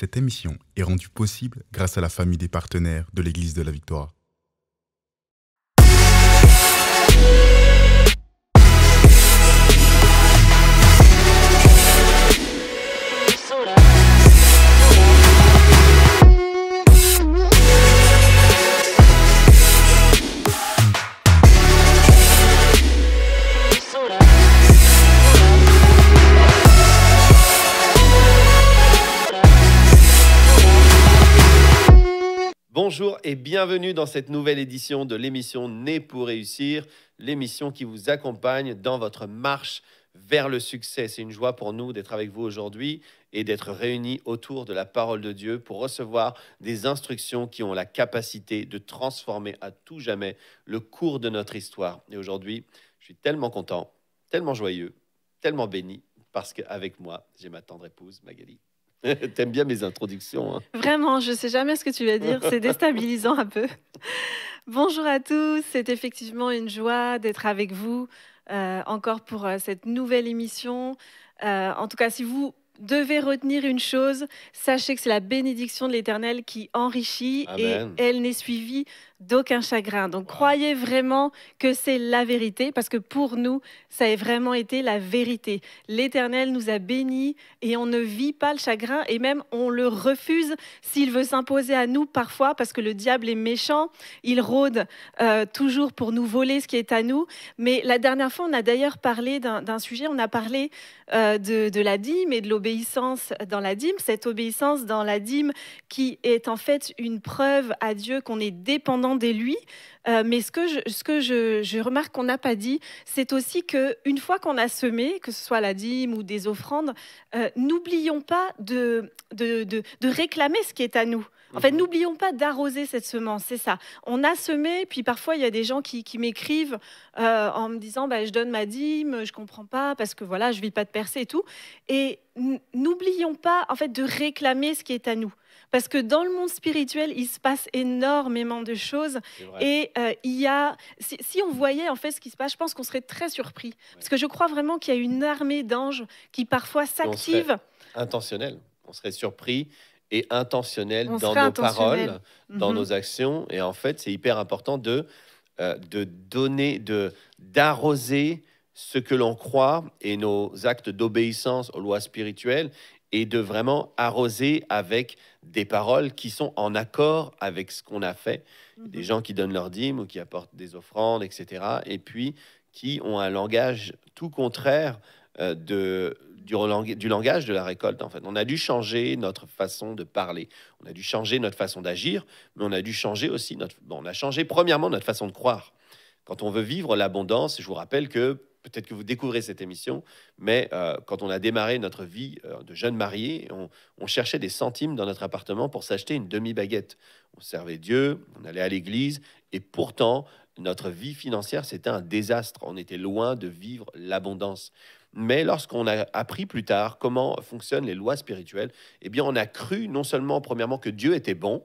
Cette émission est rendue possible grâce à la famille des partenaires de l'Église de la Victoire. et bienvenue dans cette nouvelle édition de l'émission Né pour réussir, l'émission qui vous accompagne dans votre marche vers le succès. C'est une joie pour nous d'être avec vous aujourd'hui et d'être réunis autour de la parole de Dieu pour recevoir des instructions qui ont la capacité de transformer à tout jamais le cours de notre histoire. Et aujourd'hui, je suis tellement content, tellement joyeux, tellement béni parce qu'avec moi, j'ai ma tendre épouse Magali T'aimes bien mes introductions. Hein. Vraiment, je ne sais jamais ce que tu vas dire. C'est déstabilisant un peu. Bonjour à tous. C'est effectivement une joie d'être avec vous euh, encore pour euh, cette nouvelle émission. Euh, en tout cas, si vous devez retenir une chose, sachez que c'est la bénédiction de l'Éternel qui enrichit et elle n'est suivie d'aucun chagrin. Donc croyez vraiment que c'est la vérité, parce que pour nous, ça a vraiment été la vérité. L'Éternel nous a bénis et on ne vit pas le chagrin, et même on le refuse s'il veut s'imposer à nous parfois, parce que le diable est méchant, il rôde euh, toujours pour nous voler ce qui est à nous. Mais la dernière fois, on a d'ailleurs parlé d'un sujet, on a parlé euh, de, de la dîme et de l'obéissance dans la dîme, cette obéissance dans la dîme qui est en fait une preuve à Dieu qu'on est dépendant demander lui. Euh, mais ce que je, ce que je, remarque qu'on n'a pas dit, c'est aussi que une fois qu'on a semé, que ce soit la dîme ou des offrandes, euh, n'oublions pas de, de, réclamer ce qui est à nous. En fait, mhm. n'oublions pas d'arroser cette semence, c'est ça. On a semé, puis parfois il y a des gens qui, m'écrivent euh, en me disant bah, Je donne ma dîme, je comprends pas, parce que voilà, je vis pas de percée et tout. Et n'oublions pas, en fait, de réclamer ce qui est à nous parce que dans le monde spirituel, il se passe énormément de choses. Et euh, il y a, si, on voyait en fait ce qui se passe, je pense qu'on serait très surpris. Parce que je crois vraiment qu'il y a une armée d'anges qui parfois s'active. Intentionnel. On serait surpris et intentionnel dans nos paroles, dans mhm. nos actions. Et en fait, c'est hyper important de, euh, de donner, de d'arroser ce que l'on croit et nos actes d'obéissance aux lois spirituelles et de vraiment arroser avec des paroles qui sont en accord avec ce qu'on a fait. Des mhm. gens qui donnent leur dîme ou qui apportent des offrandes, etc. Et puis qui ont un langage tout contraire euh, de, du, du, langage de la récolte. En fait, on a dû changer notre façon de parler, on a dû changer notre façon d'agir, mais on a dû changer aussi notre. on a changé premièrement notre façon de croire. Quand on veut vivre l'abondance, je vous rappelle que peut-être que vous découvrez cette émission, mais euh, quand on a démarré notre vie euh, de jeune marié, on, on, cherchait des centimes dans notre appartement pour s'acheter une demi-baguette. On servait Dieu, on allait à l'église, et pourtant, notre vie financière, c'était un désastre. On était loin de vivre l'abondance. Mais lorsqu'on a appris plus tard comment fonctionnent les lois spirituelles, eh bien, on a cru non seulement, premièrement, que Dieu était bon,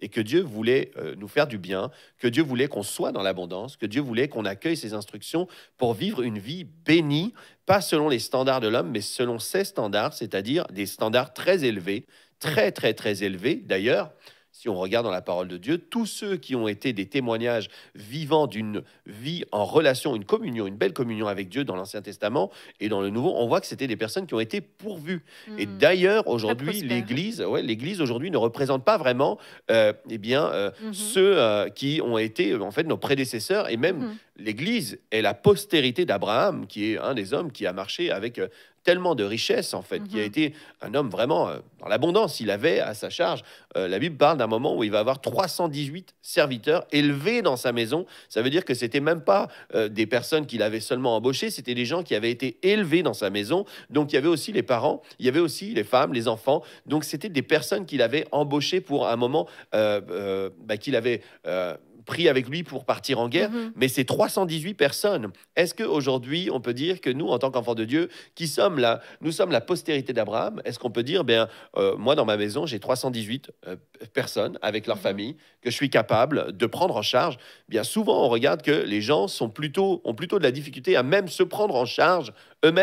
et que Dieu voulait euh, nous faire du bien, que Dieu voulait qu'on soit dans l'abondance, que Dieu voulait qu'on accueille ses instructions pour vivre une vie bénie, pas selon les standards de l'homme, mais selon ses standards, c'est-à-dire des standards très élevés, très très très élevés d'ailleurs, si on regarde dans la parole de Dieu, tous ceux qui ont été des témoignages vivants d'une vie en relation, une communion, une belle communion avec Dieu dans l'Ancien Testament et dans le Nouveau, on voit que c'était des personnes qui ont été pourvues. Et hmm. d'ailleurs, aujourd'hui, l'Église, ouais, l'Église aujourd'hui ne représente pas vraiment, euh, eh bien, euh, mhm. ceux euh, qui ont été en fait nos prédécesseurs et même mhm. l'Église est la postérité d'Abraham, qui est un des hommes qui a marché avec tellement de richesses, en fait, qui a mhm. été un homme vraiment euh, dans l'abondance. Il avait à sa charge, euh, la Bible parle d'un moment où il va avoir 318 serviteurs élevés dans sa maison. Ça veut dire que c'était même pas euh, des personnes qu'il avait seulement embauchées, c'était des gens qui avaient été élevés dans sa maison. Donc, il y avait aussi les parents, il y avait aussi les femmes, les enfants. Donc, c'était des personnes qu'il avait embauchées pour un moment bah, qu'il avait pris avec lui pour partir en guerre, mhm. mais c'est 318 personnes. Est-ce qu'aujourd'hui, on peut dire que nous, en tant qu'enfants de Dieu, qui sommes là, nous sommes la postérité d'Abraham, est-ce qu'on peut dire, ben, euh, moi, dans ma maison, j'ai 318 euh, personnes avec leur mhm. famille que je suis capable de prendre en charge Bien souvent, on regarde que les gens sont plutôt, ont plutôt de la difficulté à même se prendre en charge eux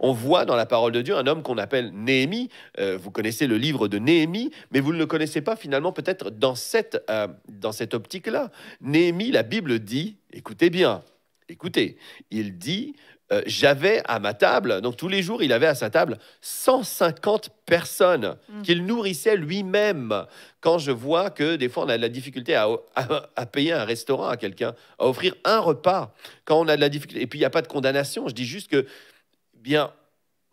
On voit dans la parole de Dieu un homme qu'on appelle Néhémie. Euh, vous connaissez le livre de Néhémie, mais vous ne le connaissez pas finalement peut-être dans cette, euh, cette optique-là. Néhémie, la Bible dit, écoutez bien, écoutez, il dit, euh, j'avais à ma table, donc tous les jours, il avait à sa table 150 personnes mm. qu'il nourrissait lui-même. Quand je vois que des fois, on a de la difficulté à, à, à payer un restaurant à quelqu'un, à offrir un repas, quand on a de la difficulté, et puis il n'y a pas de condamnation, je dis juste que bien,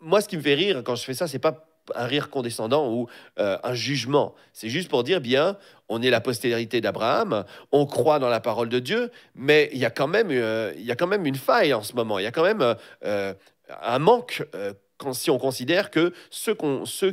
moi, ce qui me fait rire quand je fais ça, c'est pas un rire condescendant ou euh, un jugement. C'est juste pour dire, bien, on est la postérité d'Abraham, on croit dans la parole de Dieu, mais il y, a quand même, euh, y quand même une faille en ce moment, il y a quand même euh, un manque si on considère que ceux,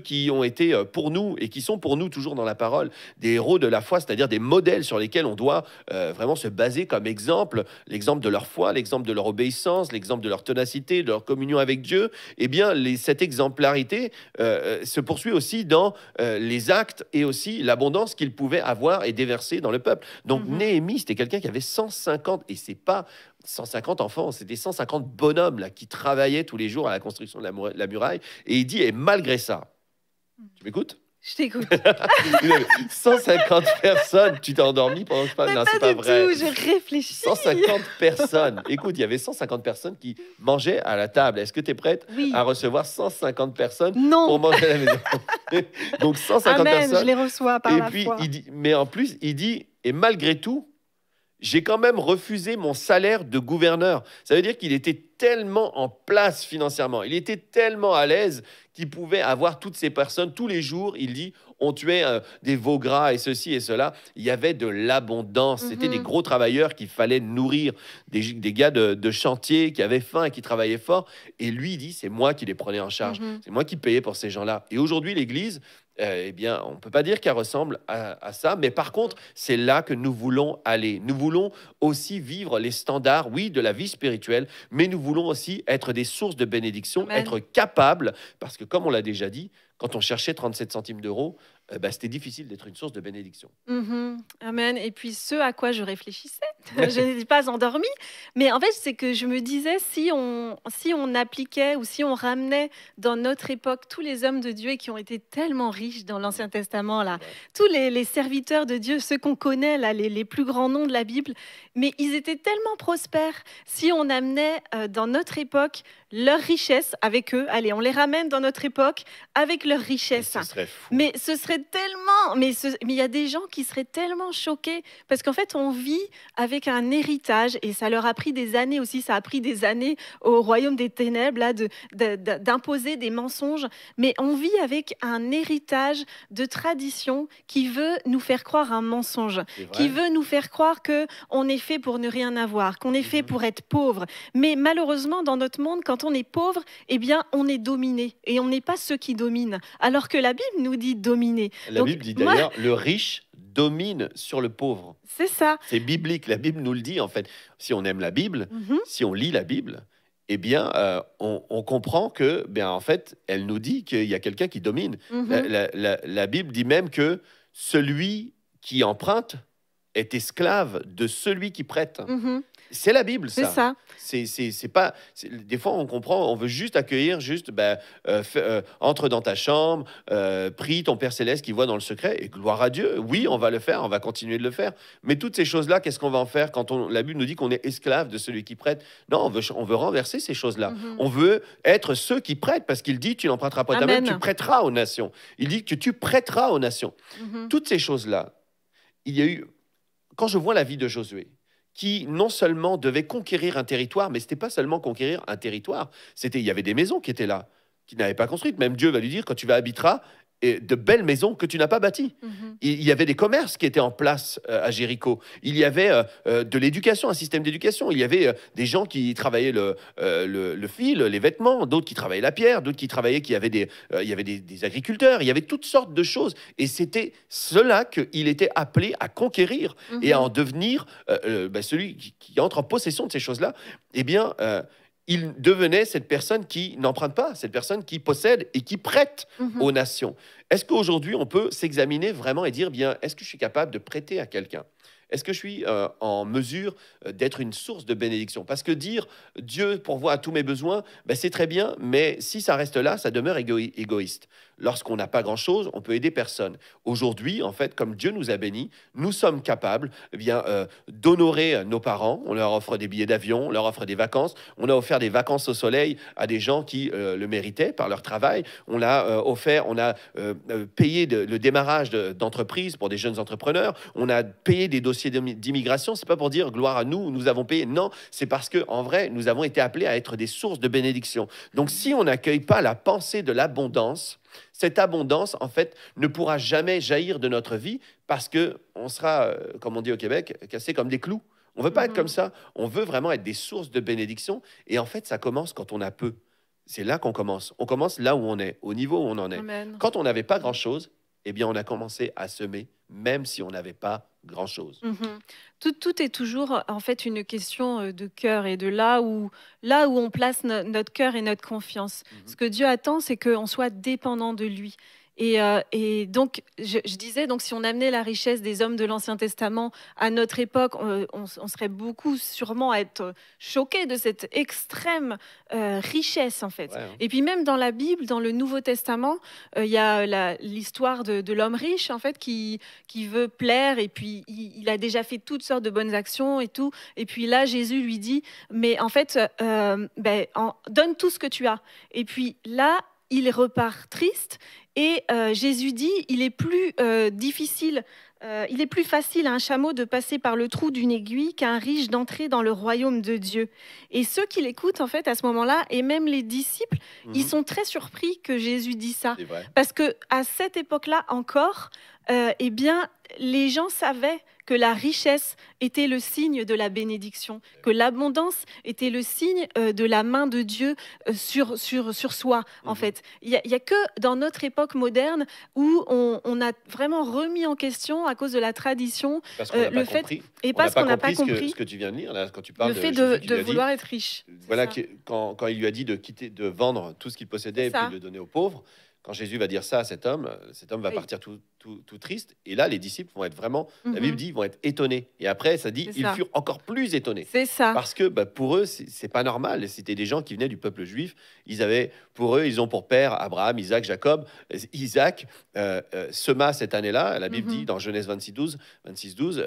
qui ont été euh, pour nous et qui sont pour nous toujours dans la parole des héros de la foi, c'est-à-dire des modèles sur lesquels on doit euh, vraiment se baser comme exemple, l'exemple de leur foi, l'exemple de leur obéissance, l'exemple de leur tenacité, de leur communion avec Dieu, eh bien cette exemplarité euh, se poursuit aussi dans les actes et aussi l'abondance qu'ils pouvaient avoir et déverser dans le peuple. Donc mhm. Néhémie, c'était quelqu'un qui avait 150, et c'est pas 150 enfants, c'était 150 bonhommes là, qui travaillaient tous les jours à la construction de la, muraille. Et il dit, et malgré ça, hmm. tu m'écoutes je t'écoute. 150 personnes. Tu t'es endormi pendant que je parle. Non, c'est pas vrai. je réfléchis. 150 personnes. Écoute, il y avait 150 personnes qui mangeaient à la table. Est-ce que tu es prête à recevoir 150 personnes non. pour manger à la maison Donc 150 ah, personnes. Je les reçois et puis, Il dit, mais en plus, il dit et malgré tout, j'ai quand même refusé mon salaire de gouverneur. Ça veut dire qu'il était tellement en place financièrement, il était tellement à l'aise qu'il pouvait avoir toutes ces personnes tous les jours. Il dit, on tuait euh, des veaux gras et ceci et cela. Il y avait de l'abondance. C'était des mhm. gros travailleurs qu'il fallait nourrir, des, gars de, chantier qui avaient faim et qui travaillaient fort. Et lui, il dit, c'est moi qui les prenais en charge, mhm. c'est moi qui payais pour ces gens-là. Et aujourd'hui, l'Église euh, eh bien, on ne peut pas dire qu'elle ressemble à, ça, mais par contre, c'est là que nous voulons aller. Nous voulons aussi vivre les standards, oui, de la vie spirituelle, mais nous voulons aussi être des sources de bénédiction, être capables, parce que comme on l'a déjà dit, quand on cherchait 37 centimes d'euros, euh, bah, c'était difficile d'être une source de bénédiction. Mhm. Amen. Et puis ce à quoi je réfléchissais, je n'étais pas endormie, mais en fait c'est que je me disais si on, si on appliquait ou si on ramenait dans notre époque tous les hommes de Dieu qui ont été tellement riches dans l'Ancien Testament, là, tous les, serviteurs de Dieu, ceux qu'on connaît, là, les, plus grands noms de la Bible, mais ils étaient tellement prospères. Si on amenait euh, dans notre époque leur richesse avec eux, allez, on les ramène dans notre époque avec leur richesse. Mais ce serait, mais ce serait tellement. Mais il y a des gens qui seraient tellement choqués parce qu'en fait, on vit avec un héritage et ça leur a pris des années aussi. Ça a pris des années au royaume des ténèbres là, de, d'imposer des mensonges. Mais on vit avec un héritage de tradition qui veut nous faire croire un mensonge, qui veut nous faire croire que on est fait pour ne rien avoir, qu'on est fait mhm. pour être pauvre. Mais malheureusement, dans notre monde, quand on est pauvre, eh bien, on est dominé et on n'est pas ceux qui dominent. Alors que la Bible nous dit dominer. La Bible dit d'ailleurs, le riche domine sur le pauvre. C'est ça. C'est biblique, la Bible nous le dit en fait. Si on aime la Bible, mhm. si on lit la Bible, eh bien, euh, on, comprend que, ben, en fait, elle nous dit qu'il y a quelqu'un qui domine. Mhm. la, Bible dit même que celui qui emprunte est esclave de celui qui prête. Mhm. C'est la Bible, C'est ça. C'est, pas. des fois, on comprend, on veut juste accueillir, juste, ben, euh, euh, entre dans ta chambre, euh, prie ton Père Céleste qui voit dans le secret, et gloire à Dieu. Oui, on va le faire, on va continuer de le faire. Mais toutes ces choses-là, qu'est-ce qu'on va en faire quand on, la Bible nous dit qu'on est esclave de celui qui prête Non, on veut, renverser ces choses-là. Mhm. On veut être ceux qui prêtent, parce qu'il dit, tu n'emprunteras pas ta tu prêteras aux nations. Il dit que tu prêteras aux nations. Mhm. Toutes ces choses-là, il y a eu. Quand je vois la vie de Josué, qui non seulement devait conquérir un territoire, mais ce n'était pas seulement conquérir un territoire, c'était il y avait des maisons qui étaient là, qui n'avaient pas construites. Même Dieu va lui dire quand tu vas habiteras, de belles maisons que tu n'as pas bâties. Mhm. Il y avait des commerces qui étaient en place euh, à Jéricho. Il y avait euh, euh, de l'éducation, un système d'éducation. Il y avait des gens qui travaillaient le, fil, les vêtements, d'autres qui travaillaient la pierre, d'autres qui travaillaient, qui avaient des, il y avait des, agriculteurs, il y avait toutes sortes de choses. Et c'était cela qu'il était appelé à conquérir et à mhm. en devenir bah, celui qui, qui, entre en possession de ces choses-là. Eh bien, il devenait cette personne qui n'emprunte pas, cette personne qui possède et qui prête mhm. aux nations. Est-ce qu'aujourd'hui, on peut s'examiner vraiment et dire, eh bien, est-ce que je suis capable de prêter à quelqu'un est-ce que je suis euh, en mesure euh, d'être une source de bénédiction Parce que dire Dieu pourvoit à tous mes besoins, ben, c'est très bien, mais si ça reste là, ça demeure égoïste lorsqu'on n'a pas grand-chose, on peut aider personne. Aujourd'hui, en fait, comme Dieu nous a bénis, nous sommes capables eh bien euh, d'honorer euh, nos parents. On leur offre des billets d'avion, on leur offre des vacances. On a offert des vacances au soleil à des gens qui euh, le méritaient par leur travail. On l'a offert, on a payé le démarrage d'entreprises pour des jeunes entrepreneurs. On a payé des dossiers d'immigration. C'est pas pour dire gloire à nous, nous avons payé. Non, c'est parce que en vrai, nous avons été appelés à être des sources de bénédiction. Donc, si on n'accueille pas la pensée de l'abondance, cette abondance, en fait, ne pourra jamais jaillir de notre vie parce que on sera, euh, comme on dit au Québec, cassé comme des clous. On ne veut pas être mhm. comme ça. On veut vraiment être des sources de bénédiction. Et en fait, ça commence quand on a peu. C'est là qu'on commence. On commence là où on est, au niveau où on en est. Quand on n'avait pas grand-chose, eh bien, on a commencé à semer, même si on n'avait pas grand-chose. Mm-hmm. Tout, est toujours en fait une question euh, de cœur et de là où, là où on place notre cœur et notre confiance. Mm-hmm. Ce que Dieu attend, c'est qu'on soit dépendant de lui. Euh, et, donc, je, disais, donc, si on amenait la richesse des hommes de l'Ancien Testament à notre époque, on, serait beaucoup sûrement à être choqués de cette extrême euh, richesse, en fait. Et puis même dans la Bible, dans le Nouveau Testament, euh, il y a l'histoire de, l'homme riche, en fait, qui, qui veut plaire, et puis il, a déjà fait toutes sortes de bonnes actions et tout. Et puis là, Jésus lui dit, mais en fait, ben, donne tout ce que tu as. Et puis là, il repart triste et euh, Jésus dit, il est plus euh, difficile, euh, il est plus facile à un chameau de passer par le trou d'une aiguille qu'à un riche d'entrer dans le royaume de Dieu. Et ceux qui l'écoutent, en fait, à ce moment-là, et même les disciples, ils mhm. sont très surpris que Jésus dit ça. Parce que à cette époque-là encore, eh bien, les gens savaient que la richesse était le signe de la bénédiction, que l'abondance était le signe de la main de Dieu sur, sur, sur soi, en mhm. fait. Il n'y a que dans notre époque moderne où on, a vraiment remis en question à cause de la tradition euh, le fait et parce qu'on n'a pas, compris ce que, tu viens de lire là quand tu parles le fait de, vouloir être riche. Voilà quand, il lui a dit de quitter, de vendre tout ce qu'il possédait et de le donner aux pauvres. Quand Jésus va dire ça à cet homme, cet homme va partir tout, tout, triste. Et là, les disciples vont être vraiment, la mhm. Bible dit, vont être étonnés. Et après, ça dit, ils furent encore plus étonnés. C'est ça. Parce que bah, pour eux, c'est pas normal. C'était des gens qui venaient du peuple juif. Ils avaient, pour eux, ils ont pour père Abraham, Isaac, Jacob. Isaac euh, euh, sema cette année-là. La Bible mhm. dit dans Genèse 26, 12, 26, 12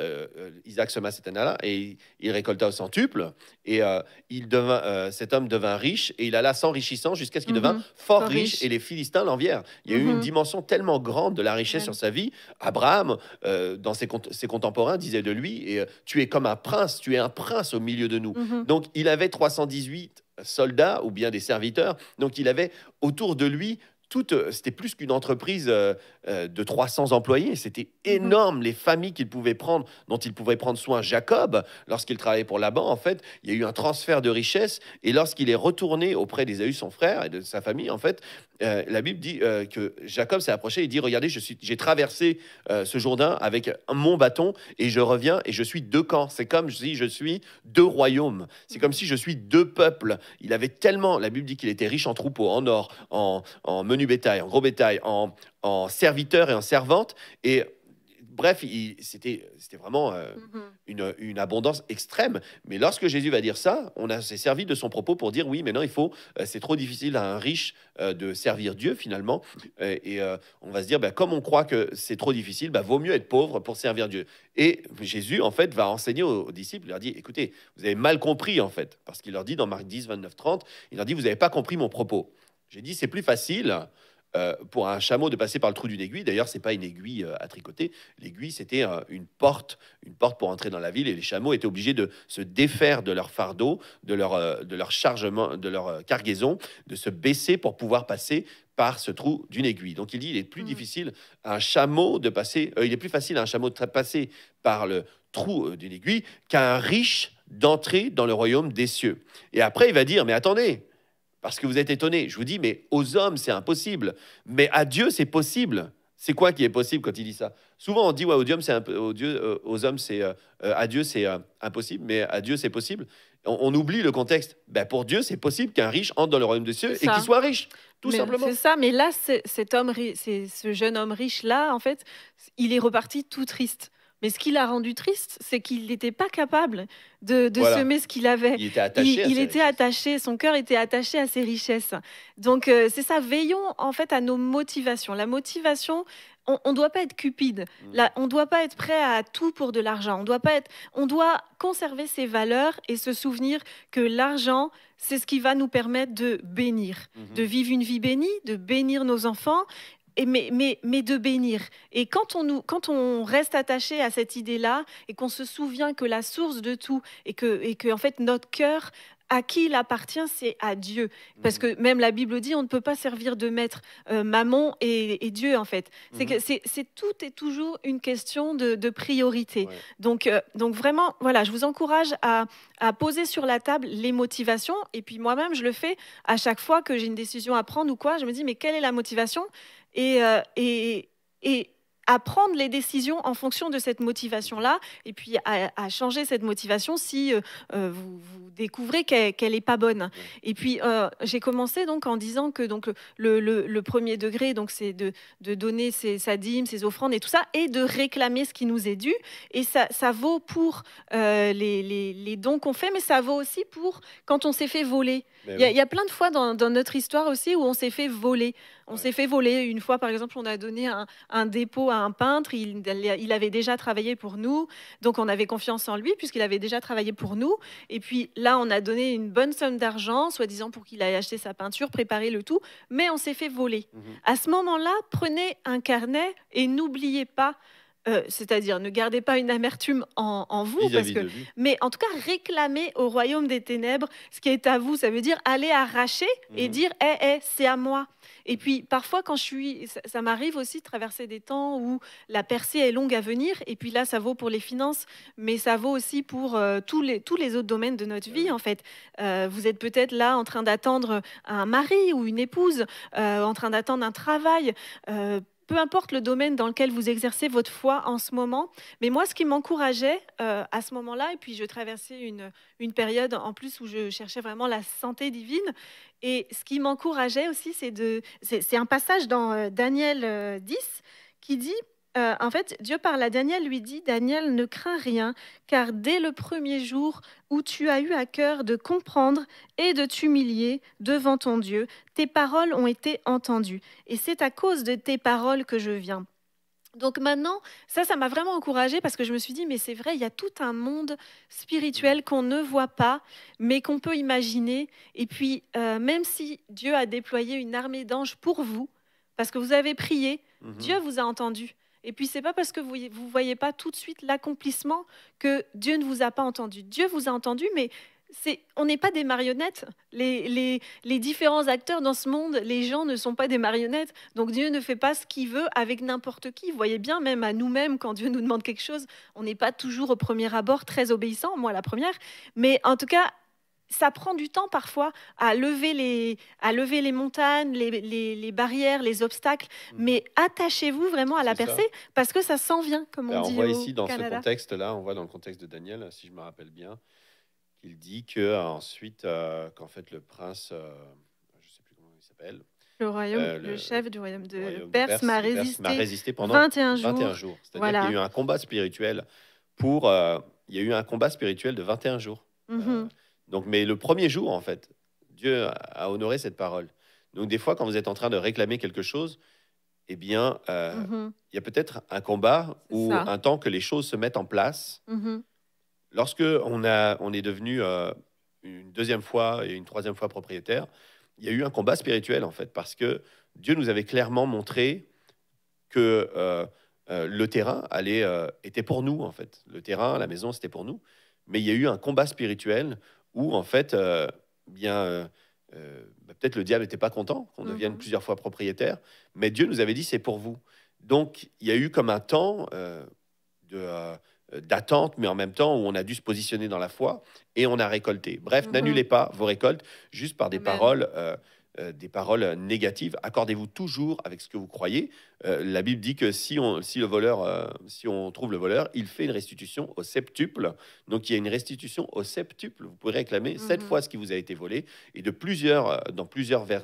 Isaac sema cette année-là et il, récolta au centuple. Et euh, il devint, cet homme devint riche et il alla s'enrichissant jusqu'à ce qu'il devienne mhm. devint fort, riche. Et les Philistins l'envièrent. Il y a eu une dimension tellement grande de la richesse sur vie, Abraham, euh, dans ses, ses, contemporains, disait de lui, et, euh, tu es comme un prince, tu es un prince au milieu de nous. Mhm. Donc il avait 318 soldats ou bien des serviteurs, donc il avait autour de lui euh, c'était plus qu'une entreprise de 300 employés. C'était mhm. énorme les familles qu'il pouvait prendre, dont il pouvait prendre soin. Jacob, lorsqu'il travaillait pour Laban, en fait, il y a eu un transfert de richesse. Et lorsqu'il est retourné auprès des d'Ésaü, son frère, et de sa famille, en fait, euh, la Bible dit euh, que Jacob s'est approché et dit Regardez, je suis, j'ai traversé euh, ce Jourdain avec mon bâton et je reviens et je suis deux camps. C'est comme si je suis deux royaumes. C'est comme si je suis deux peuples. Il avait tellement. La Bible dit qu'il était riche en troupeaux, en or, en, menu bétail, en gros bétail, en, en serviteurs et en servantes. Et Bref, c'était vraiment euh, mm-hmm. une, abondance extrême. Mais lorsque Jésus va dire ça, on s'est servi de son propos pour dire oui, mais non, il faut, euh, c'est trop difficile à un riche euh, de servir Dieu finalement. Et, on va se dire, ben, comme on croit que c'est trop difficile, ben, vaut mieux être pauvre pour servir Dieu. Et Jésus, en fait, va enseigner aux, aux disciples, il leur dit, écoutez, vous avez mal compris, en fait, parce qu'il leur dit dans Marc 10, 29, 30, il leur dit, vous n'avez pas compris mon propos. J'ai dit, c'est plus facile euh, pour un chameau de passer par le trou d'une aiguille. D'ailleurs, c'est pas une aiguille euh, à tricoter. L'aiguille, c'était euh, une porte, une porte pour entrer dans la ville. Et les chameaux étaient obligés de se défaire de leur fardeau, de leur, de leur chargement, de leur cargaison, de se baisser pour pouvoir passer par ce trou d'une aiguille. Donc il dit, il est plus mm. difficile un chameau de passer, il est plus facile à un chameau de passer par le trou d'une aiguille qu'à un riche d'entrer dans le royaume des cieux. Et après, il va dire, mais attendez, parce que vous êtes étonné. Je vous dis, mais aux hommes, c'est impossible. Mais à Dieu, c'est possible. C'est quoi qui est possible quand il dit ça Souvent, on dit, ouais, aux, Dieu, c'est euh, aux hommes, c'est. Euh, euh, à Dieu, c'est euh, impossible, mais à Dieu, c'est possible. On, oublie le contexte. Ben, pour Dieu, c'est possible qu'un riche entre dans le royaume des cieux et qu'il soit riche, tout simplement. C'est ça, mais là, cet homme, c'est ce jeune homme riche-là, en fait, il est reparti tout triste. Mais ce qui l'a rendu triste, c'est qu'il n'était pas capable de, semer ce qu'il avait. Il était attaché. son cœur était attaché à ses richesses. Donc euh, c'est ça, veillons en fait à nos motivations. La motivation, on ne doit pas être cupide. Mm. on ne doit pas être prêt à tout pour de l'argent. On doit pas être. On doit conserver ses valeurs et se souvenir que l'argent, c'est ce qui va nous permettre de bénir, mm-hmm. de vivre une vie bénie, de bénir nos enfants mais, de bénir. Et quand on, quand on reste attaché à cette idée-là et qu'on se souvient que la source de tout et que, et en fait notre cœur à qui il appartient, c'est à Dieu. Parce que même la Bible dit, on ne peut pas servir de maître, euh, maman et, Dieu, en fait. Mhm. C'est tout est toujours une question de, priorité. Donc, euh, donc vraiment, voilà, je vous encourage à, à, poser sur la table les motivations. Et puis moi-même, je le fais à chaque fois que j'ai une décision à prendre ou quoi. Je me dis, mais quelle est la motivation euh, et, et, à prendre les décisions en fonction de cette motivation-là, et puis à, changer cette motivation si euh, euh, vous, découvrez qu'elle n'est pas bonne. Et puis j'ai commencé donc en disant que donc le, premier degré donc c'est de, donner sa dîme, ses offrandes et tout ça, et de réclamer ce qui nous est dû. Et ça, vaut pour les, dons qu'on fait, mais ça vaut aussi pour quand on s'est fait voler. Ben il y, a, plein de fois dans notre histoire aussi où on s'est fait voler. On s'est fait voler. Une fois, par exemple, on a donné un, dépôt à un peintre. Il, avait déjà travaillé pour nous. Donc, on avait confiance en lui puisqu'il avait déjà travaillé pour nous. Et puis là, on a donné une bonne somme d'argent, soi-disant pour qu'il aille acheté sa peinture, préparer le tout. Mais on s'est fait voler. Mhm. À ce moment-là, prenez un carnet et n'oubliez pas euh, c'est-à-dire ne gardez pas une amertume en, vous, mais en tout cas réclamez au royaume des ténèbres ce qui est à vous. Ça veut dire aller arracher et mhm. dire hé, eh, hé, eh, c'est à moi. Et puis parfois, quand je suis, ça, m'arrive aussi de traverser des temps où la percée est longue à venir. Et puis là, ça vaut pour les finances, mais ça vaut aussi pour euh, tous, les, autres domaines de notre vie. Mhm. En fait, euh, vous êtes peut-être là en train d'attendre un mari ou une épouse, en train d'attendre un travail peu importe le domaine dans lequel vous exercez votre foi en ce moment, mais moi, ce qui m'encourageait euh, à ce moment-là, et puis je traversais une, période en plus où je cherchais vraiment la santé divine, et ce qui m'encourageait aussi, c'est, un passage dans euh, Daniel 10 euh, qui dit euh, en fait, Dieu parle à Daniel, lui dit, Daniel, ne crains rien, car dès le premier jour où tu as eu à cœur de comprendre et de t'humilier devant ton Dieu, tes paroles ont été entendues. Et c'est à cause de tes paroles que je viens. Donc maintenant, ça, ça m'a vraiment encouragée parce que je me suis dit, mais c'est vrai, il y a tout un monde spirituel qu'on ne voit pas, mais qu'on peut imaginer. Et puis, euh, même si Dieu a déployé une armée d'anges pour vous, parce que vous avez prié, mhm. Dieu vous a entendu. Et puis c'est pas parce que vous ne voyez pas tout de suite l'accomplissement que Dieu ne vous a pas entendu. Dieu vous a entendu, mais c'est on n'est pas des marionnettes. Les, les, les, différents acteurs dans ce monde, les gens ne sont pas des marionnettes. Donc Dieu ne fait pas ce qu'il veut avec n'importe qui. Vous voyez bien, même à nous-mêmes, quand Dieu nous demande quelque chose, on n'est pas toujours au premier abord très obéissant, moi la première. Mais en tout cas, ça prend du temps parfois à lever les, à lever les montagnes, les, barrières, les obstacles, mmh. mais attachez-vous vraiment à la percée parce que ça s'en vient, comme on, dit. On voit ici dans ce contexte-là, on voit dans le contexte de Daniel, si je me rappelle bien, qu'il dit que euh, ensuite, euh, qu'en fait le prince, euh, je ne sais plus comment il s'appelle, le, royaume, le, chef du royaume de, Perse, m'a résisté, pendant 21 jours. C'est-à-dire qu'il y a eu un combat spirituel pour, il y a eu un combat spirituel de 21 jours. Mm-hmm. Donc, mais le premier jour, en fait, Dieu a honoré cette parole. Donc, des fois, quand vous êtes en train de réclamer quelque chose, eh bien, euh, mhm. il y a peut-être un combat ou un temps que les choses se mettent en place. Lorsqu'on mhm. Lorsque on, on est devenu euh, une deuxième fois et une troisième fois propriétaire, il y a eu un combat spirituel, en fait, parce que Dieu nous avait clairement montré que euh, le terrain allait, était pour nous, en fait. Le terrain, la maison, c'était pour nous. Mais il y a eu un combat spirituel où en fait, euh, bien, euh, euh, bah, peut-être le diable n'était pas content qu'on devienne mhm. plusieurs fois propriétaire, mais Dieu nous avait dit c'est pour vous. Donc il y a eu comme un temps de d'attente, mais en même temps où on a dû se positionner dans la foi et on a récolté. Bref, mhm. n'annulez pas vos récoltes juste par des paroles euh, des paroles négatives. Accordez-vous toujours avec ce que vous croyez. Euh, la Bible dit que si on, si, le voleur, euh, si on trouve le voleur, il fait une restitution au septuple. Donc il y a une restitution au septuple. Vous pouvez réclamer cette mhm. fois ce qui vous a été volé. Et de plusieurs, dans plusieurs vers,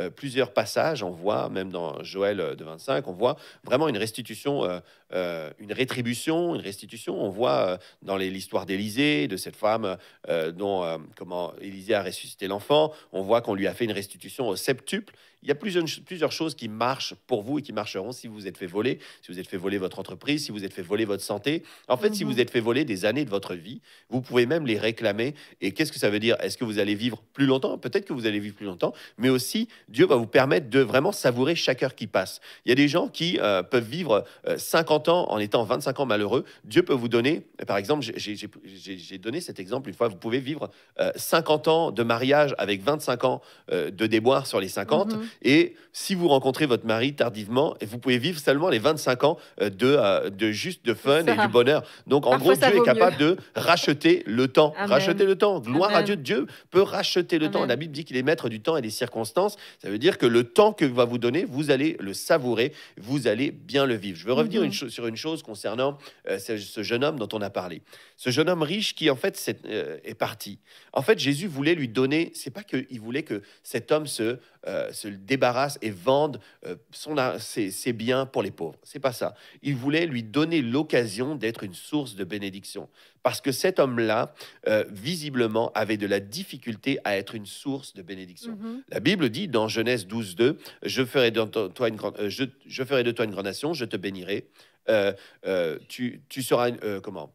euh, plusieurs passages, on voit, même dans Joël euh, de 25, on voit vraiment une restitution, euh, une rétribution, une restitution. On voit dans l'histoire d'Élisée, de cette femme dont comment Élisée a ressuscité l'enfant, on voit qu'on lui a fait une restitution au septuple il y a plusieurs, plusieurs choses qui marchent pour vous et qui marcheront si vous vous êtes fait voler, si vous êtes fait voler votre entreprise, si vous êtes fait voler votre santé. En fait, si mhm. vous êtes fait voler des années de votre vie, vous pouvez même les réclamer. Et qu'est-ce que ça veut dire Est-ce que vous allez vivre plus longtemps Peut-être que vous allez vivre plus longtemps, mais aussi Dieu va vous permettre de vraiment savourer chaque heure qui passe. Il y a des gens qui euh, peuvent vivre 50 euh, ans en étant 25 ans malheureux. Dieu peut vous donner, par exemple, j'ai donné cet exemple une fois, vous pouvez vivre 50 euh, ans de mariage avec 25 ans de déboire sur les 50. Et si vous rencontrez votre mari tardivement, vous pouvez vivre seulement les 25 ans euh, euh, de, juste de fun et du bonheur. Donc, en gros, Dieu est capable de racheter le temps. Racheter le temps. Gloire à Dieu. Dieu peut racheter le temps. La Bible dit qu'il est maître du temps et des circonstances. Ça veut dire que le temps que va vous donner, vous allez le savourer, vous allez bien le vivre. Je veux revenir mhm. sur une chose concernant euh, ce, jeune homme dont on a parlé. Ce jeune homme riche qui, en fait, est, est parti. En fait, Jésus voulait lui donner, c'est pas qu'il voulait que cet homme se euh, se débarrasse et vende euh, son, ses, biens pour les pauvres. C'est pas ça. Il voulait lui donner l'occasion d'être une source de bénédiction. Parce que cet homme-là, euh, visiblement, avait de la difficulté à être une source de bénédiction. Mhm. La Bible dit dans Genèse 12, 2, je ferai de toi une grande, je, ferai de toi une grande nation, je te bénirai. Tu, tu, seras comment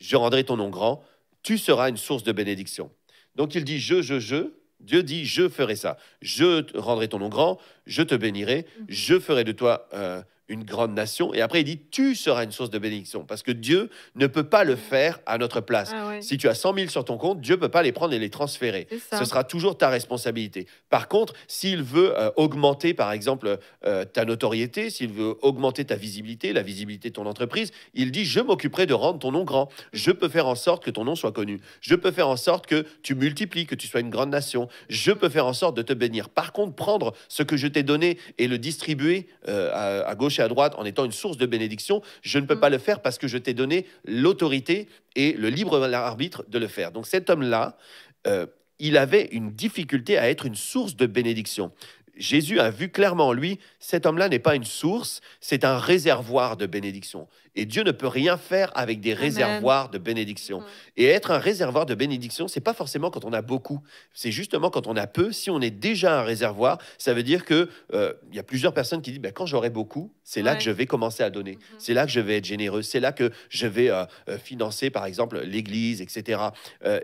Je rendrai ton nom grand. Tu seras une source de bénédiction. Donc il dit je, je, je Dieu dit, je ferai ça. Je rendrai ton nom grand, je te bénirai, mm. je ferai de toi euh, une grande nation. Et après, il dit, tu seras une source de bénédiction, parce que Dieu ne peut pas le faire à notre place. Ah si tu as 100 000 sur ton compte, Dieu ne peut pas les prendre et les transférer. Ce sera toujours ta responsabilité. Par contre, s'il veut euh, augmenter, par exemple, euh, ta notoriété, s'il veut augmenter ta visibilité, la visibilité de ton entreprise, il dit, je m'occuperai de rendre ton nom grand. Je peux faire en sorte que ton nom soit connu. Je peux faire en sorte que tu multiplies, que tu sois une grande nation. Je peux faire en sorte de te bénir. Par contre, prendre ce que je t'ai donné et le distribuer euh, à gauche à droite en étant une source de bénédiction. Je ne peux mm. pas le faire parce que je t'ai donné l'autorité et le libre arbitre de le faire. Donc cet homme-là, euh, il avait une difficulté à être une source de bénédiction. Jésus a vu clairement en lui, cet homme-là n'est pas une source, c'est un réservoir de bénédiction. Et Dieu ne peut rien faire avec des réservoirs de bénédiction. Mm. Et être un réservoir de bénédiction, c'est pas forcément quand on a beaucoup. C'est justement quand on a peu. Si on est déjà un réservoir, ça veut dire que il euh, y a plusieurs personnes qui disent bah, quand j'aurai beaucoup, c'est là que je vais commencer à donner. Mm-hmm. C'est là que je vais être généreux. C'est là que je vais euh, euh, financer, par exemple, l'église, etc.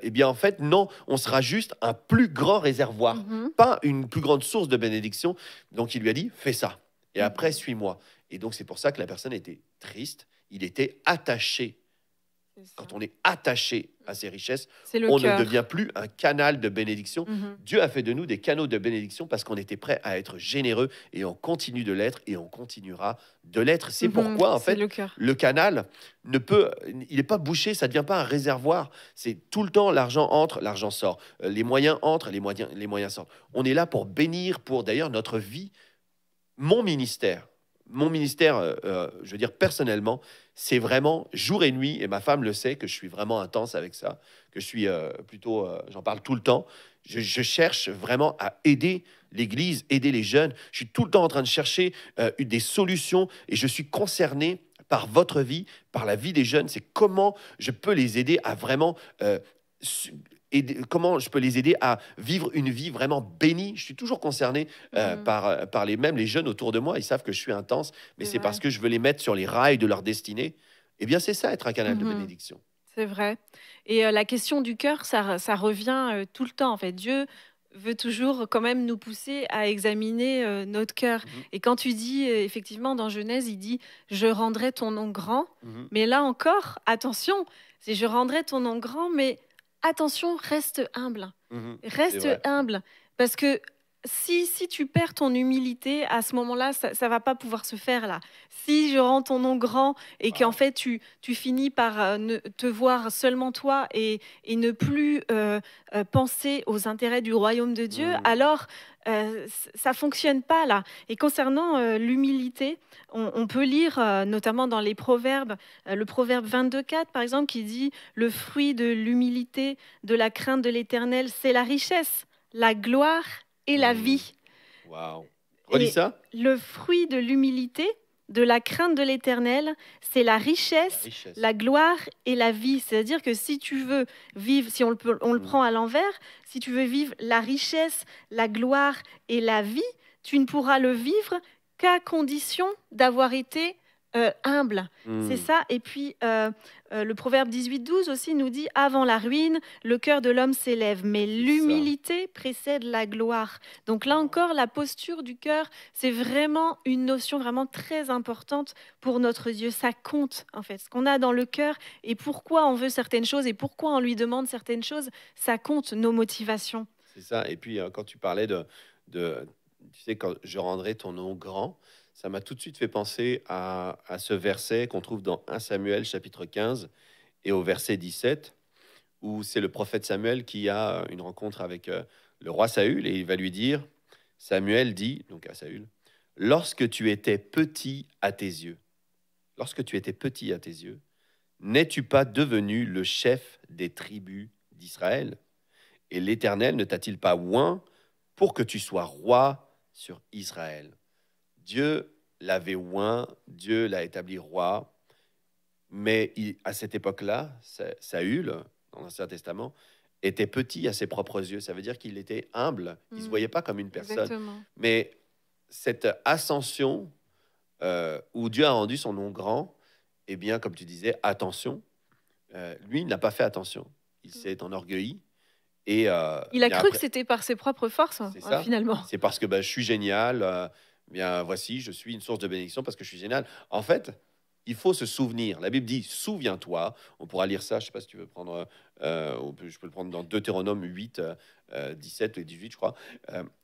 eh bien, en fait, non, on sera juste un plus grand réservoir, mm-hmm. pas une plus grande source de bénédiction. Donc, il lui a dit fais ça. Et mm. après, suis-moi. Et donc, c'est pour ça que la personne était triste. Il était attaché. Quand on est attaché à ses richesses, on ne devient plus un canal de bénédiction. Mhm. Dieu a fait de nous des canaux de bénédiction parce qu'on était prêt à être généreux et on continue de l'être et on continuera de l'être. C'est mhm. pourquoi, en fait, le, le, canal ne peut, il n'est pas bouché, ça ne devient pas un réservoir. C'est tout le temps l'argent entre, l'argent sort. Euh, les moyens entrent, les moyens, les moyens sortent. On est là pour bénir, pour d'ailleurs notre vie, mon ministère mon ministère, euh, euh, je veux dire personnellement, c'est vraiment jour et nuit, et ma femme le sait, que je suis vraiment intense avec ça, que je suis euh, plutôt, j'en parle tout le temps. Je, je cherche vraiment à aider l'Église, aider les jeunes. Je suis tout le temps en train de chercher des solutions et je suis concerné par votre vie, par la vie des jeunes. C'est comment je peux les aider à vraiment et comment je peux les aider à vivre une vie vraiment bénie. Je suis toujours concerné euh, mhm. par, euh, par les mêmes, les jeunes autour de moi, ils savent que je suis intense, mais c'est parce que je veux les mettre sur les rails de leur destinée. Eh bien, c'est ça, être un canal de mhm. bénédiction. C'est vrai. Et euh, la question du cœur, ça, ça revient tout le temps. En fait, Dieu veut toujours quand même nous pousser à examiner notre cœur. Mhm. Et quand tu dis, effectivement, dans Genèse, il dit, je rendrai ton nom grand. Mais là encore, attention, c'est je rendrai ton nom grand, mais attention, reste humble. Mmh reste humble. Parce que si, tu perds ton humilité, à ce moment-là, ça, ne va pas pouvoir se faire là. Si je rends ton nom grand et qu'en fait tu, finis par euh, te voir seulement toi et, ne plus euh, euh, penser aux intérêts du royaume de Dieu, mmh. alors ça fonctionne pas là. Et concernant l'humilité, on, on, peut lire notamment dans les proverbes, le proverbe 22.4 par exemple qui dit le fruit de l'humilité, de la crainte de l'Éternel, c'est la richesse, la gloire et la mmh. vie. ça. Le fruit de l'humilité, de la crainte de l'éternel, c'est la richesse, la gloire et la vie. C'est-à-dire que si tu veux vivre, si on le, mmh. prend à l'envers, si tu veux vivre la richesse, la gloire et la vie, tu ne pourras le vivre qu'à condition d'avoir été euh, humble. C'est hmm. ça. Et puis, euh, euh, le proverbe 18-12 aussi nous dit, avant la ruine, le cœur de l'homme s'élève, mais l'humilité précède la gloire. Donc là encore, la posture du cœur, c'est vraiment une notion vraiment très importante pour notre Dieu. Ça compte, en fait. Ce qu'on a dans le cœur et pourquoi on veut certaines choses et pourquoi on lui demande certaines choses, ça compte, nos motivations. C'est ça. Et puis, quand tu parlais de... de tu sais, quand je rendrai ton nom grand, ça m'a tout de suite fait penser à, ce verset qu'on trouve dans 1 Samuel chapitre 15 et au verset 17, où c'est le prophète Samuel qui a une rencontre avec euh, le roi Saül et il va lui dire, Samuel dit, donc à Saül, lorsque tu étais petit à tes yeux, lorsque tu étais petit à tes yeux, n'es-tu pas devenu le chef des tribus d'Israël Et l'Éternel ne t'a-t-il pas ouin pour que tu sois roi sur Israël Dieu l'avait oint, Dieu l'a établi roi, mais à cette époque-là, Saül, dans l'Ancien Testament, était petit à ses propres yeux. Ça veut dire qu'il était humble. Il ne se mm. voyait pas comme une personne. Mais cette ascension euh, où Dieu a rendu son nom grand, eh bien, comme tu disais, attention. Euh, lui, il n'a pas fait attention. Il mm. s'est enorgueilli. Et, euh, il a cru que c'était par ses propres forces, hein, finalement. C'est parce que ben, je suis génial, eh bien voici, je suis une source de bénédiction parce que je suis génial. En fait, il faut se souvenir. La Bible dit souviens-toi. On pourra lire ça, je ne sais pas si tu veux prendre, euh, je peux le prendre dans Deutéronome 8, 17 euh, euh, et 18, je crois.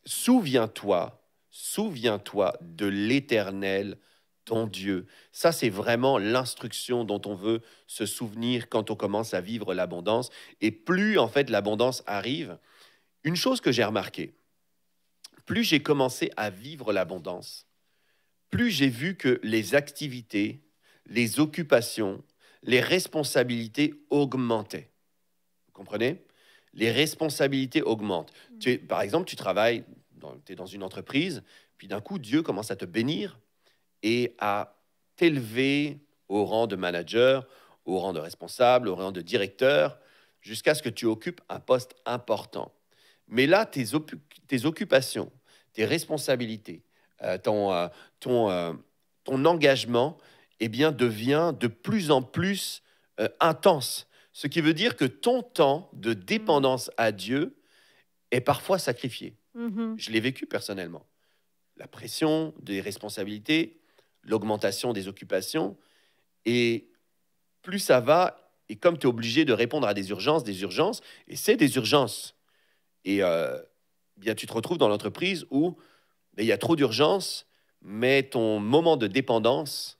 souviens-toi, souviens-toi de l'éternel ton Dieu. Ça, c'est vraiment l'instruction dont on veut se souvenir quand on commence à vivre l'abondance. Et plus, en fait, l'abondance arrive, une chose que j'ai remarquée, plus j'ai commencé à vivre l'abondance, plus j'ai vu que les activités, les occupations, les responsabilités augmentaient. Vous comprenez Les responsabilités augmentent. Mm. Tu par exemple, tu travailles, tu es dans une entreprise, puis d'un coup, Dieu commence à te bénir et à t'élever au rang de manager, au rang de responsable, au rang de directeur, jusqu'à ce que tu occupes un poste important. Mais là, tes, tes occupations, tes responsabilités, euh, ton, euh, ton, euh, ton, engagement eh bien, devient de plus en plus intense. Ce qui veut dire que ton temps de dépendance à Dieu est parfois sacrifié. Mm-hmm. Je l'ai vécu personnellement. La pression des responsabilités, l'augmentation des occupations, et plus ça va, et comme tu es obligé de répondre à des urgences, des urgences, et c'est des urgences. Et euh, tu te retrouves dans l'entreprise où ben, il y a trop d'urgence, mais ton moment de dépendance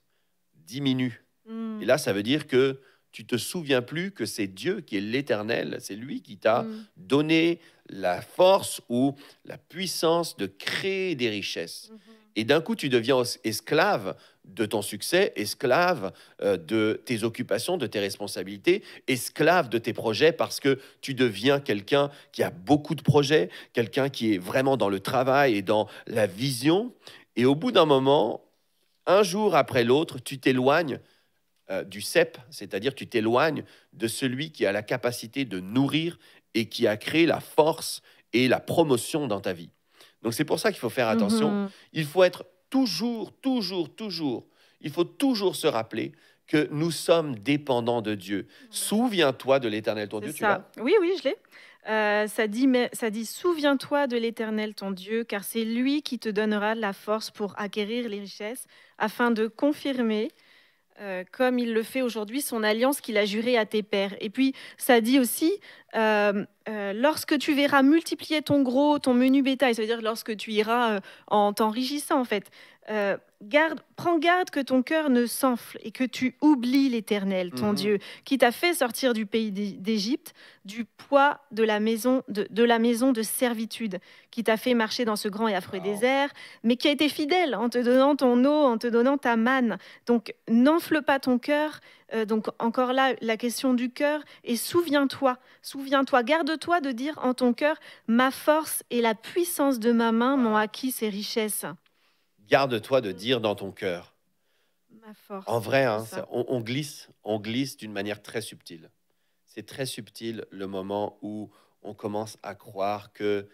diminue. Hmm. Et là, ça veut dire que tu te souviens plus que c'est Dieu qui est l'éternel, c'est lui qui t'a hmm. donné la force ou la puissance de créer des richesses. Mhm. Et d'un coup, tu deviens esclave de ton succès, esclave euh, de tes occupations, de tes responsabilités, esclave de tes projets parce que tu deviens quelqu'un qui a beaucoup de projets, quelqu'un qui est vraiment dans le travail et dans la vision. Et au bout d'un moment, un jour après l'autre, tu t'éloignes euh, du CEP, c'est-à-dire tu t'éloignes de celui qui a la capacité de nourrir et qui a créé la force et la promotion dans ta vie. Donc c'est pour ça qu'il faut faire attention. Mhm. Il faut être toujours, toujours, toujours, il faut toujours se rappeler que nous sommes dépendants de Dieu. Souviens-toi de l'éternel ton Dieu. Ça. Oui, oui, je l'ai. Euh, ça dit, mais, ça dit Souviens-toi de l'Éternel ton Dieu, car c'est lui qui te donnera la force pour acquérir les richesses, afin de confirmer euh, comme il le fait aujourd'hui, son alliance qu'il a jurée à tes pères. Et puis, ça dit aussi, euh, euh, lorsque tu verras multiplier ton gros, ton menu bétail, cest à dire lorsque tu iras en t'enrichissant, en fait, euh, prends garde que ton cœur ne s'enfle et que tu oublies l'Éternel, ton mhm. Dieu, qui t'a fait sortir du pays d'Égypte, du poids de la maison de, servitude, qui t'a fait marcher dans ce grand et affreux désert, mais qui a été fidèle en te donnant ton eau, en te donnant ta manne. Donc n'enfle pas ton cœur. Euh, donc encore là, la question du cœur. Et souviens-toi, souviens-toi, garde-toi de dire en ton cœur, ma force et la puissance de ma main m'ont acquis ces richesses. Garde-toi de dire dans ton cœur. En vrai, hein, on, glisse, on glisse d'une manière très subtile. C'est très subtil le moment où on commence à croire que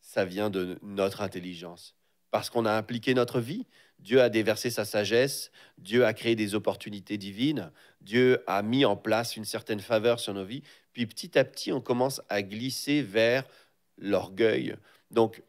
ça vient de notre intelligence, parce qu'on a impliqué notre vie. Dieu a déversé sa sagesse, Dieu a créé des opportunités divines, Dieu a mis en place une certaine faveur sur nos vies, puis petit à petit, on commence à glisser vers l'orgueil. Donc,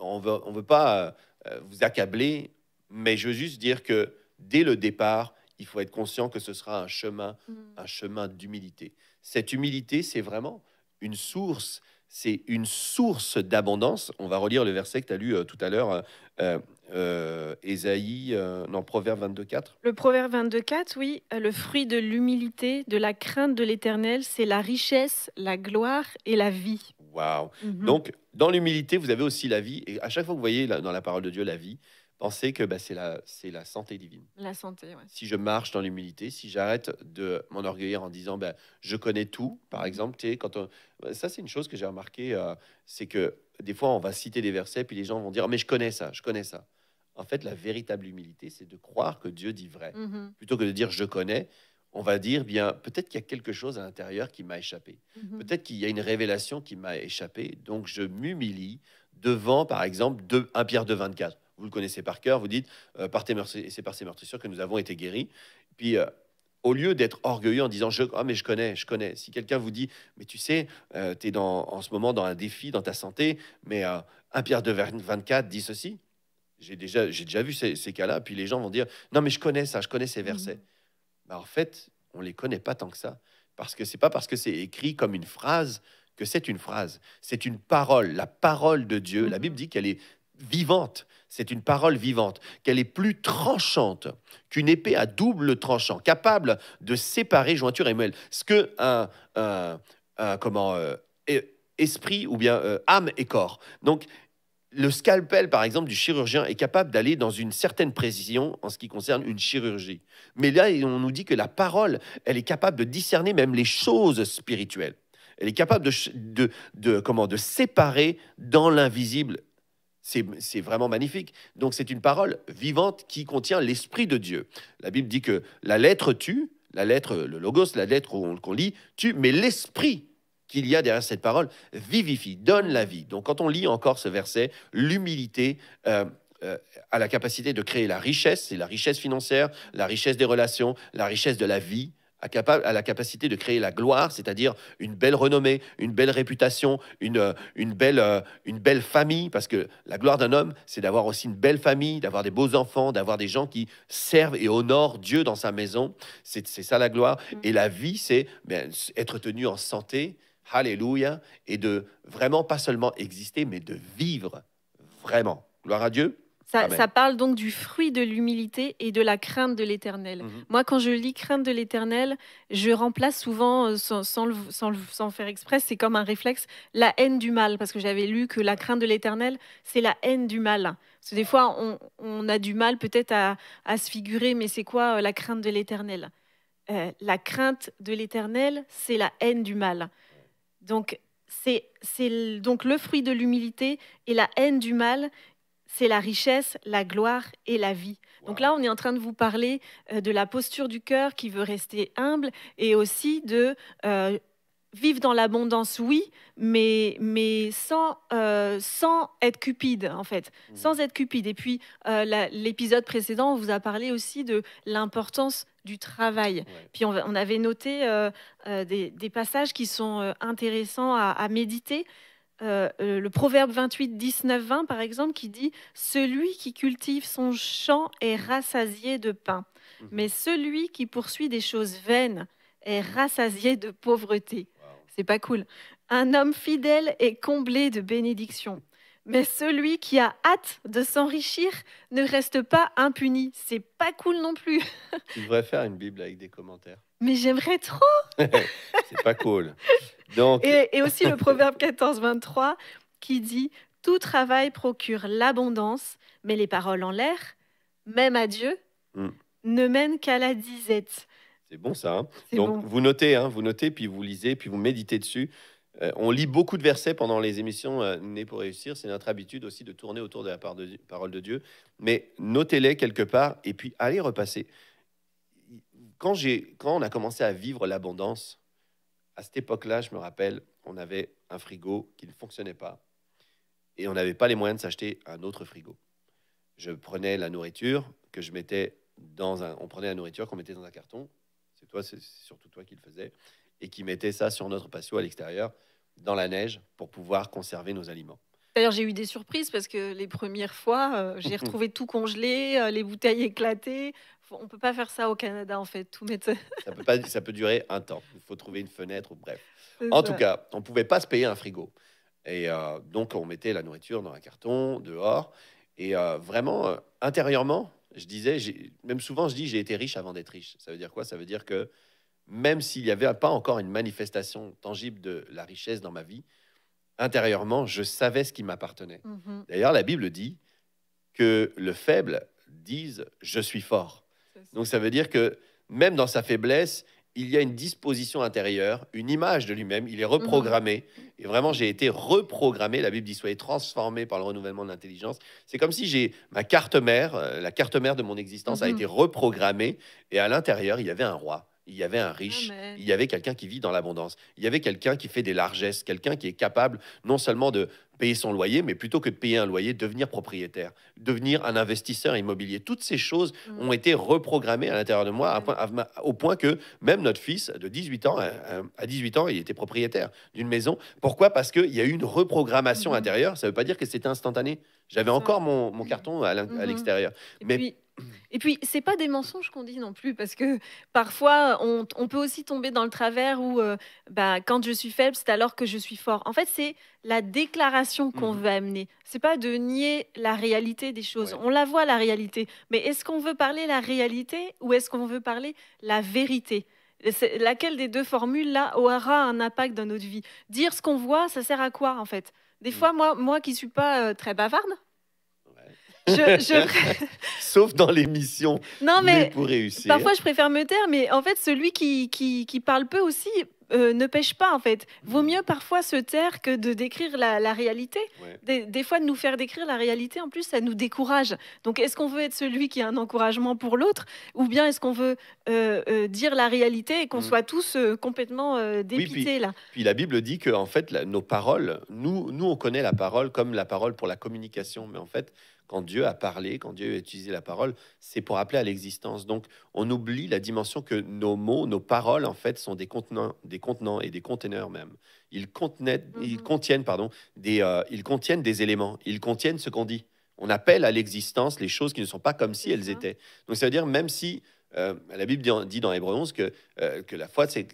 on veut, on veut pas euh, euh, vous accabler, mais je veux juste dire que dès le départ, il faut être conscient que ce sera un chemin, mm. un chemin d'humilité. Cette humilité, c'est vraiment une source, c'est une source d'abondance. On va relire le verset que tu as lu euh, tout à l'heure, euh, euh, Ésaïe, euh, non, Proverbe 22.4. Le Proverbe 22.4, oui, le fruit de l'humilité, de la crainte de l'Éternel, c'est la richesse, la gloire et la vie. Waouh. Mhm. Donc, dans l'humilité, vous avez aussi la vie. Et à chaque fois que vous voyez dans la parole de Dieu la vie, pensez que bah, c'est la, santé divine. La santé, oui. Si je marche dans l'humilité, si j'arrête de m'enorgueillir en disant bah, je connais tout, par mhm. exemple, quand bah, ça, c'est une chose que j'ai remarqué euh, c'est que des fois, on va citer des versets, puis les gens vont dire mais je connais ça, je connais ça. En fait, la véritable humilité, c'est de croire que Dieu dit vrai. Mhm. Plutôt que de dire je connais, on va dire, bien, peut-être qu'il y a quelque chose à l'intérieur qui m'a échappé. Mhm. Peut-être qu'il y a une révélation qui m'a échappé. Donc, je m'humilie devant, par exemple, de, un Pierre de 24. Vous le connaissez par cœur. Vous dites, euh, par c'est par ces meurtrissures que nous avons été guéris. Puis, euh, au lieu d'être orgueilleux en disant je, ah, mais je connais, je connais. Si quelqu'un vous dit mais tu sais, euh, tu es en ce moment dans un défi dans ta santé, mais un Pierre de 24 dit ceci. J'ai déjà, vu ces, cas-là. Puis les gens vont dire non, mais je connais ça, je connais ces mhm. versets. Bah, en fait, on les connaît pas tant que ça. Parce que c'est pas parce que c'est écrit comme une phrase que c'est une phrase. C'est une parole, la parole de Dieu. La Bible mhm. dit qu'elle est vivante. C'est une parole vivante, qu'elle est plus tranchante qu'une épée à double tranchant, capable de séparer jointure et moelle. Ce que un, comment euh, e-, esprit ou bien euh, âme et corps. Donc le scalpel, par exemple, du chirurgien est capable d'aller dans une certaine précision en ce qui concerne une chirurgie. Mais là, on nous dit que la parole, elle est capable de discerner même les choses spirituelles. Elle est capable de, de, comment, de séparer dans l'invisible. C'est vraiment magnifique. Donc c'est une parole vivante qui contient l'Esprit de Dieu. La Bible dit que la lettre tue, la lettre, le logos, la lettre qu'on lit, tue, mais l'Esprit qu'il y a derrière cette parole, vivifie, donne la vie. Donc quand on lit encore ce verset, l'humilité... Euh, euh, a la capacité de créer la richesse, c'est la richesse financière, la richesse des relations, la richesse de la vie, à capable, à la capacité de créer la gloire, c'est-à-dire une belle renommée, une belle réputation, une, euh, une, belle, euh, une belle famille, parce que la gloire d'un homme, c'est d'avoir aussi une belle famille, d'avoir des beaux enfants, d'avoir des gens qui servent et honorent Dieu dans sa maison. C'est ça la gloire. Mm. Et la vie, c'est ben, être tenu en santé, Alléluia, et de vraiment pas seulement exister, mais de vivre vraiment. Gloire à Dieu. Ça, parle donc du fruit de l'humilité et de la crainte de l'éternel. Mhm. Moi, quand je lis crainte de l'éternel, je remplace souvent, euh, sans, le, faire exprès, c'est comme un réflexe, la haine du mal, parce que j'avais lu que la crainte de l'éternel, c'est la haine du mal. Parce que des fois, on, a du mal peut-être à, se figurer, mais c'est quoi euh, la crainte de l'éternel euh, La crainte de l'éternel, c'est la haine du mal. Donc, c'est donc le fruit de l'humilité et la haine du mal, c'est la richesse, la gloire et la vie. Donc là, on est en train de vous parler euh, de la posture du cœur qui veut rester humble et aussi de euh, vivre dans l'abondance, oui, mais, euh, sans, être cupide, en fait, mmh. sans être cupide. Et puis, l'épisode précédent, on vous a parlé aussi de l'importance du travail. Puis on, avait noté euh, euh, des, passages qui sont euh, intéressants à, méditer. le proverbe 28, 19, 20, par exemple, qui dit Celui qui cultive son champ est mmh. rassasié de pain, mmh mais celui qui poursuit des choses vaines est rassasié de pauvreté. C'est pas cool. Un homme fidèle est comblé de bénédictions. Mais celui qui a hâte de s'enrichir ne reste pas impuni. C'est pas cool non plus. Tu devrais faire une Bible avec des commentaires. Mais j'aimerais trop. c'est pas cool. Donc... Et, aussi le proverbe 14, 23 qui dit Tout travail procure l'abondance, mais les paroles en l'air, même à Dieu, hmm. ne mènent qu'à la disette. C'est bon ça. Hein. Donc vous notez, hein, vous notez, puis vous lisez, puis vous méditez dessus. Euh, on lit beaucoup de versets pendant les émissions euh, pour réussir. C'est notre habitude aussi de tourner autour de la parole de Dieu. Mais notez-les quelque part et puis allez repasser. Quand, on a commencé à vivre l'abondance, à cette époque-là, je me rappelle, on avait un frigo qui ne fonctionnait pas et on n'avait pas les moyens de s'acheter un autre frigo. Je prenais la nourriture que je mettais dans un. On prenait la nourriture qu'on mettait dans un carton. C'est toi, c'est surtout toi qui le faisais et qui mettaient ça sur notre patio à l'extérieur, dans la neige, pour pouvoir conserver nos aliments. D'ailleurs, j'ai eu des surprises parce que les premières fois, euh, j'ai retrouvé tout congelé, euh, les bouteilles éclatées. on ne peut pas faire ça au Canada, en fait, tout mettre. ça, peut pas, ça peut durer un temps. Il faut trouver une fenêtre, ou bref. En tout cas, on ne pouvait pas se payer un frigo. Et euh, donc, on mettait la nourriture dans un carton, dehors. Et vraiment, intérieurement, je disais, même souvent, je dis, j'ai été riche avant d'être riche. Ça veut dire quoi Ça veut dire que même s'il n'y avait pas encore une manifestation tangible de la richesse dans ma vie, intérieurement, je savais ce qui m'appartenait. Mhm. D'ailleurs, la Bible dit que le faible dise ⁇ je suis fort ⁇ Donc ça veut dire que même dans sa faiblesse, il y a une disposition intérieure, une image de lui-même, il est reprogrammé. Mhm. Et vraiment, j'ai été reprogrammé, la Bible dit, soyez transformé par le renouvellement de l'intelligence. C'est comme si j'ai ma carte mère, euh, la carte mère de mon existence a mhm. été reprogrammée, et à l'intérieur, il y avait un roi il y avait un riche, il y avait quelqu'un qui vit dans l'abondance, il y avait quelqu'un qui fait des largesses, quelqu'un qui est capable non seulement de payer son loyer, mais plutôt que de payer un loyer, devenir propriétaire, devenir un investisseur immobilier. Toutes ces choses mm. ont été reprogrammées à l'intérieur de moi, au point que même notre fils de 18 ans, euh, euh, à, 18 ans, il était propriétaire d'une maison. Pourquoi Parce qu'il y a eu une reprogrammation mm-hmm. intérieure. Ça ne veut pas dire que c'était instantané. J'avais encore mon, mm. carton à mm-hmm. l'extérieur. Mais... Et puis, ce n'est pas des mensonges qu'on dit non plus, parce que parfois, on, peut aussi tomber dans le travers où, euh, bah, quand je suis faible, c'est alors que je suis fort. En fait, c'est la déclaration qu'on mhm. veut amener. n'est pas de nier la réalité des choses. On la voit la réalité, mais est-ce qu'on veut parler la réalité ou est-ce qu'on veut parler la vérité Laquelle des deux formules là aura un impact dans notre vie Dire ce qu'on voit, ça sert à quoi en fait Des mm. fois, moi, moi qui suis pas euh, très bavarde, Sauf dans l'émission. Non, mais, pour réussir. Parfois, je préfère me taire, mais en fait, celui qui, qui, parle peu aussi euh, ne pêche pas, en fait. Vaut hmm. mieux parfois se taire que de décrire la, réalité. Des, fois, de nous faire décrire la réalité, en plus, ça nous décourage. Donc, est-ce qu'on veut être celui qui a un encouragement pour l'autre, ou bien est-ce qu'on veut euh, euh, dire la réalité et qu'on hmm. soit tous complètement dépités, puis, là Puis la Bible dit que, en fait, nos paroles, nous, nous, on connaît la parole comme la parole pour la communication, mais en fait, quand Dieu a parlé, quand Dieu a utilisé la parole, c'est pour appeler à l'existence. Donc, on oublie la dimension que nos mots, nos paroles, en fait, sont des contenants, des contenants et des conteneurs même. Ils, contenaient, ils mhm. contiennent, pardon, des, euh, ils contiennent des éléments. Ils contiennent ce qu'on dit. On appelle à l'existence les choses qui ne sont pas comme si elles étaient. Donc, ça veut dire même si euh, la Bible dit, dans Hébreu 11 que, euh, que la foi, c'est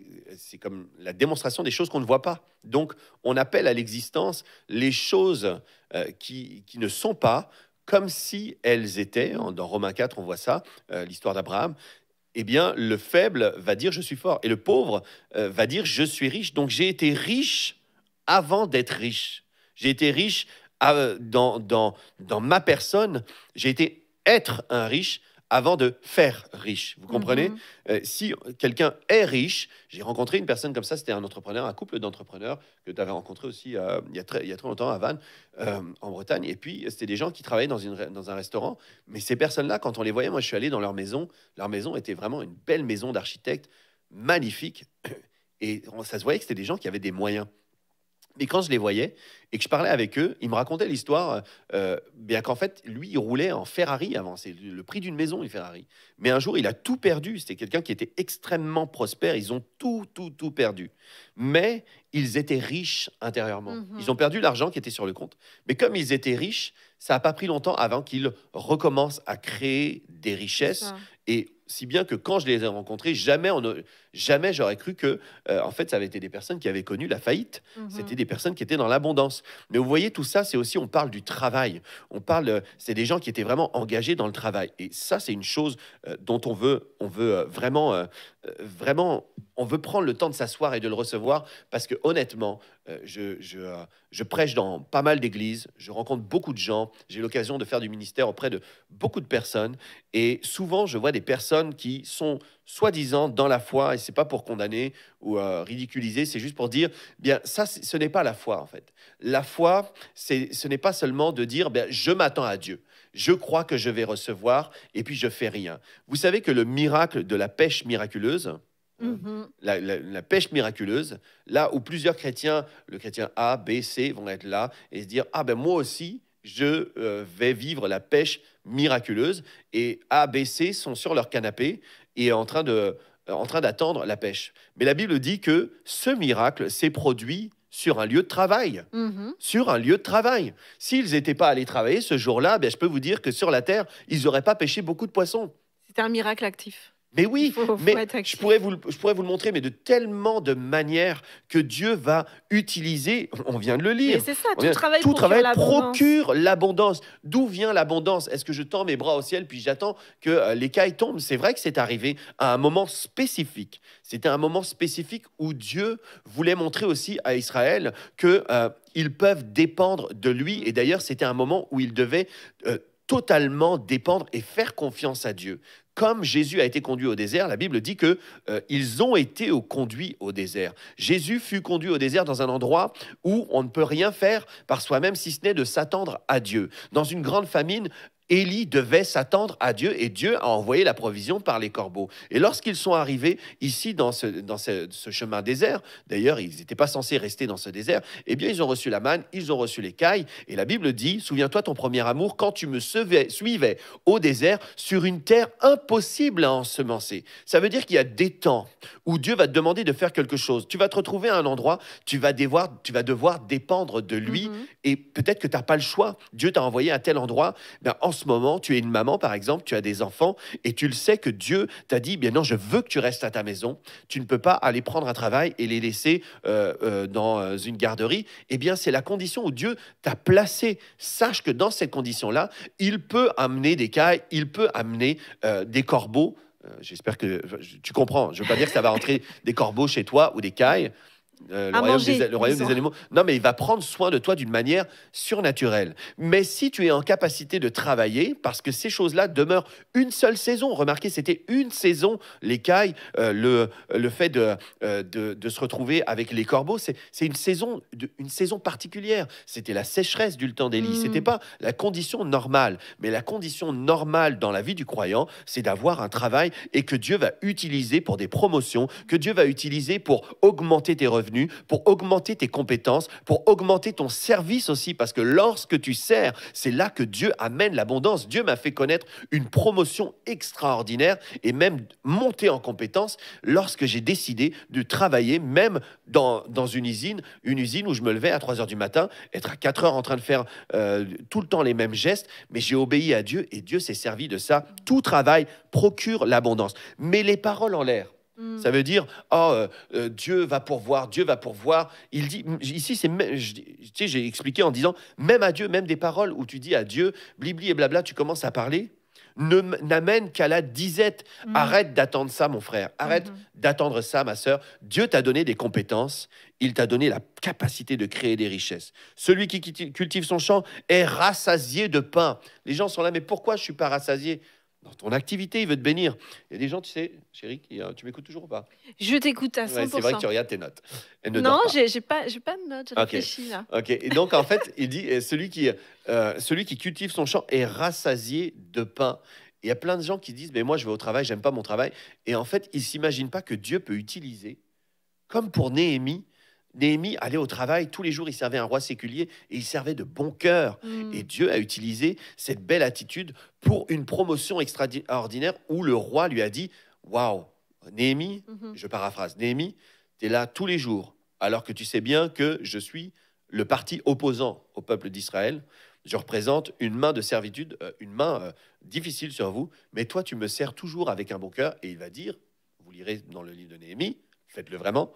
comme la démonstration des choses qu'on ne voit pas. Donc, on appelle à l'existence les choses qui, qui, ne sont pas comme si elles étaient, hein, dans Romains 4 on voit ça, euh, l'histoire d'Abraham, eh bien le faible va dire je suis fort et le pauvre euh, va dire je suis riche. Donc j'ai été riche avant d'être riche. J'ai été riche euh, dans ma personne, j'ai été être un riche avant de faire riche. Vous comprenez mhm. euh, Si quelqu'un est riche, j'ai rencontré une personne comme ça, c'était un entrepreneur, un couple d'entrepreneurs que tu avais rencontré aussi euh, il, y a très, longtemps à Vannes, euh, en Bretagne. Et puis, c'était des gens qui travaillaient dans, dans un restaurant. Mais ces personnes-là, quand on les voyait, moi je suis allé dans leur maison, leur maison était vraiment une belle maison d'architecte, magnifique. Et ça se voyait que c'était des gens qui avaient des moyens. Et quand je les voyais et que je parlais avec eux, ils me racontaient l'histoire, euh, euh, bien qu'en fait, lui, il roulait en Ferrari avant. C'est le prix d'une maison, une Ferrari. Mais un jour, il a tout perdu. C'était quelqu'un qui était extrêmement prospère. Ils ont tout, tout, tout perdu. Mais ils étaient riches intérieurement. Mhm. Ils ont perdu l'argent qui était sur le compte. Mais comme ils étaient riches, ça n'a pas pris longtemps avant qu'ils recommencent à créer des richesses. Et si bien que quand je les ai rencontrés, jamais, on jamais j'aurais cru que, euh, en fait, ça avait été des personnes qui avaient connu la faillite. Mhm. C'était des personnes qui étaient dans l'abondance. Mais vous voyez, tout ça, c'est aussi, on parle du travail. On parle, euh, c'est des gens qui étaient vraiment engagés dans le travail. Et ça, c'est une chose euh, dont on veut, on veut vraiment, vraiment, on veut prendre le temps de s'asseoir et de le recevoir parce que honnêtement, euh, euh, je, prêche dans pas mal d'églises, je rencontre beaucoup de gens, j'ai l'occasion de faire du ministère auprès de beaucoup de personnes, et souvent je vois des personnes qui sont soi-disant dans la foi, et c'est pas pour condamner ou euh, ridiculiser, c'est juste pour dire, bien ça, ce n'est pas la foi en fait. La foi, ce n'est pas seulement de dire, ben je m'attends à Dieu, je crois que je vais recevoir, et puis je fais rien. Vous savez que le miracle de la pêche miraculeuse, euh, mhm. La, pêche miraculeuse, là où plusieurs chrétiens, le chrétien A, B, C, vont être là et se dire Ah ben moi aussi, je euh, vais vivre la pêche miraculeuse. Et A, B, C sont sur leur canapé et en train de euh, en train d'attendre la pêche. Mais la Bible dit que ce miracle s'est produit sur un lieu de travail. Mhm. Sur un lieu de travail. S'ils n'étaient pas allés travailler ce jour-là, ben, je peux vous dire que sur la terre, ils n'auraient pas pêché beaucoup de poissons. C'était un miracle actif. Mais oui, je, pourrais vous, je pourrais vous le montrer, mais de tellement de manières que Dieu va utiliser, on vient de le lire. tout travail, procure l'abondance. D'où vient l'abondance Est-ce que je tends mes bras au ciel puis j'attends que euh, les l'écaille tombent C'est vrai que c'est arrivé à un moment spécifique. C'était un moment spécifique où Dieu voulait montrer aussi à Israël qu'ils euh, peuvent dépendre de lui. Et d'ailleurs, c'était un moment où ils devaient euh, totalement dépendre et faire confiance à Dieu comme Jésus a été conduit au désert, la Bible dit que euh, ils ont été conduits au désert. Jésus fut conduit au désert dans un endroit où on ne peut rien faire par soi-même si ce n'est de s'attendre à Dieu. Dans une grande famine, Élie devait s'attendre à Dieu et Dieu a envoyé la provision par les corbeaux. Et lorsqu'ils sont arrivés ici dans ce, chemin désert, d'ailleurs ils n'étaient pas censés rester dans ce désert, eh bien ils ont reçu la manne, ils ont reçu les cailles et la Bible dit, souviens-toi ton premier amour quand tu me suivais, au désert sur une terre impossible à ensemencer. Ça veut dire qu'il y a des temps où Dieu va te demander de faire quelque chose. Tu vas te retrouver à un endroit, tu vas devoir, tu vas devoir dépendre de lui mhm. et peut-être que tu n'as pas le choix. Dieu t'a envoyé à tel endroit. Ben, en ce moment, tu es une maman, par exemple, tu as des enfants, et tu le sais que Dieu t'a dit, bien non, je veux que tu restes à ta maison, tu ne peux pas aller prendre un travail et les laisser euh, euh, dans euh, une garderie, eh bien c'est la condition où Dieu t'a placé. Sache que dans cette condition-là, il peut amener des cailles, il peut amener des corbeaux. J'espère que tu comprends. Je ne veux pas dire que ça va entrer des corbeaux chez toi ou des cailles. Euh, le, royaume des, animaux. Non, mais il va prendre soin de toi d'une manière surnaturelle. Mais si tu es en capacité de travailler, parce que ces choses-là demeurent une seule saison, remarquez, c'était une saison, Les cailles euh, le, le fait euh, de, de, se retrouver avec les corbeaux, c'est une saison, une saison particulière. C'était la sécheresse du temps d'Élie, mmh. c'était pas la condition normale. Mais la condition normale dans la vie du croyant, c'est d'avoir un travail et que Dieu va utiliser pour des promotions, que Dieu va utiliser pour augmenter tes revenus pour augmenter tes compétences, pour augmenter ton service aussi, parce que lorsque tu sers, c'est là que Dieu amène l'abondance. Dieu m'a fait connaître une promotion extraordinaire et même monter en compétences lorsque j'ai décidé de travailler, même dans, une usine, une usine où je me levais à 3 heures du matin, être à 4 heures en train de faire euh, tout le temps les mêmes gestes, mais j'ai obéi à Dieu et Dieu s'est servi de ça. Tout travail procure l'abondance. Mais les paroles en l'air, Hmm. Ça veut dire, oh, Dieu va pourvoir, Dieu va pourvoir. Il dit, ici, c'est, j'ai expliqué en disant, même à Dieu, même des paroles où tu dis à Dieu, blibli et blabla, tu commences à parler, n'amène qu'à la disette. Hmm. Arrête d'attendre ça, mon frère. Arrête hmm, d'attendre ça, ma sœur. Dieu t'a donné des compétences. Il t'a donné la capacité de créer des richesses. Celui qui cultive son champ est rassasié de pain. Les gens sont là, mais pourquoi je suis pas rassasié dans ton activité, il veut te bénir. Il y a des gens, tu sais, chérie, euh, tu m'écoutes toujours ou pas Je t'écoute à 100%. c'est vrai que tu regardes tes notes. non, j'ai pas, pas, de notes, je réfléchis là. Ok, donc en fait, il dit, euh, celui qui, euh, celui qui cultive son champ est rassasié de pain. Il y a plein de gens qui disent, mais moi je vais au travail, j'aime pas mon travail. Et en fait, ils s'imaginent pas que Dieu peut utiliser, comme pour Néhémie, Néhémie allait au travail tous les jours, il servait un roi séculier et il servait de bon cœur. Mm. Et Dieu a utilisé cette belle attitude pour une promotion extraordinaire où le roi lui a dit Waouh, Néhémie, mhm. je paraphrase, Néhémie, tu es là tous les jours, alors que tu sais bien que je suis le parti opposant au peuple d'Israël. Je représente une main de servitude, euh, une main euh, difficile sur vous, mais toi, tu me sers toujours avec un bon cœur. Et il va dire, vous lirez dans le livre de Néhémie, faites-le vraiment,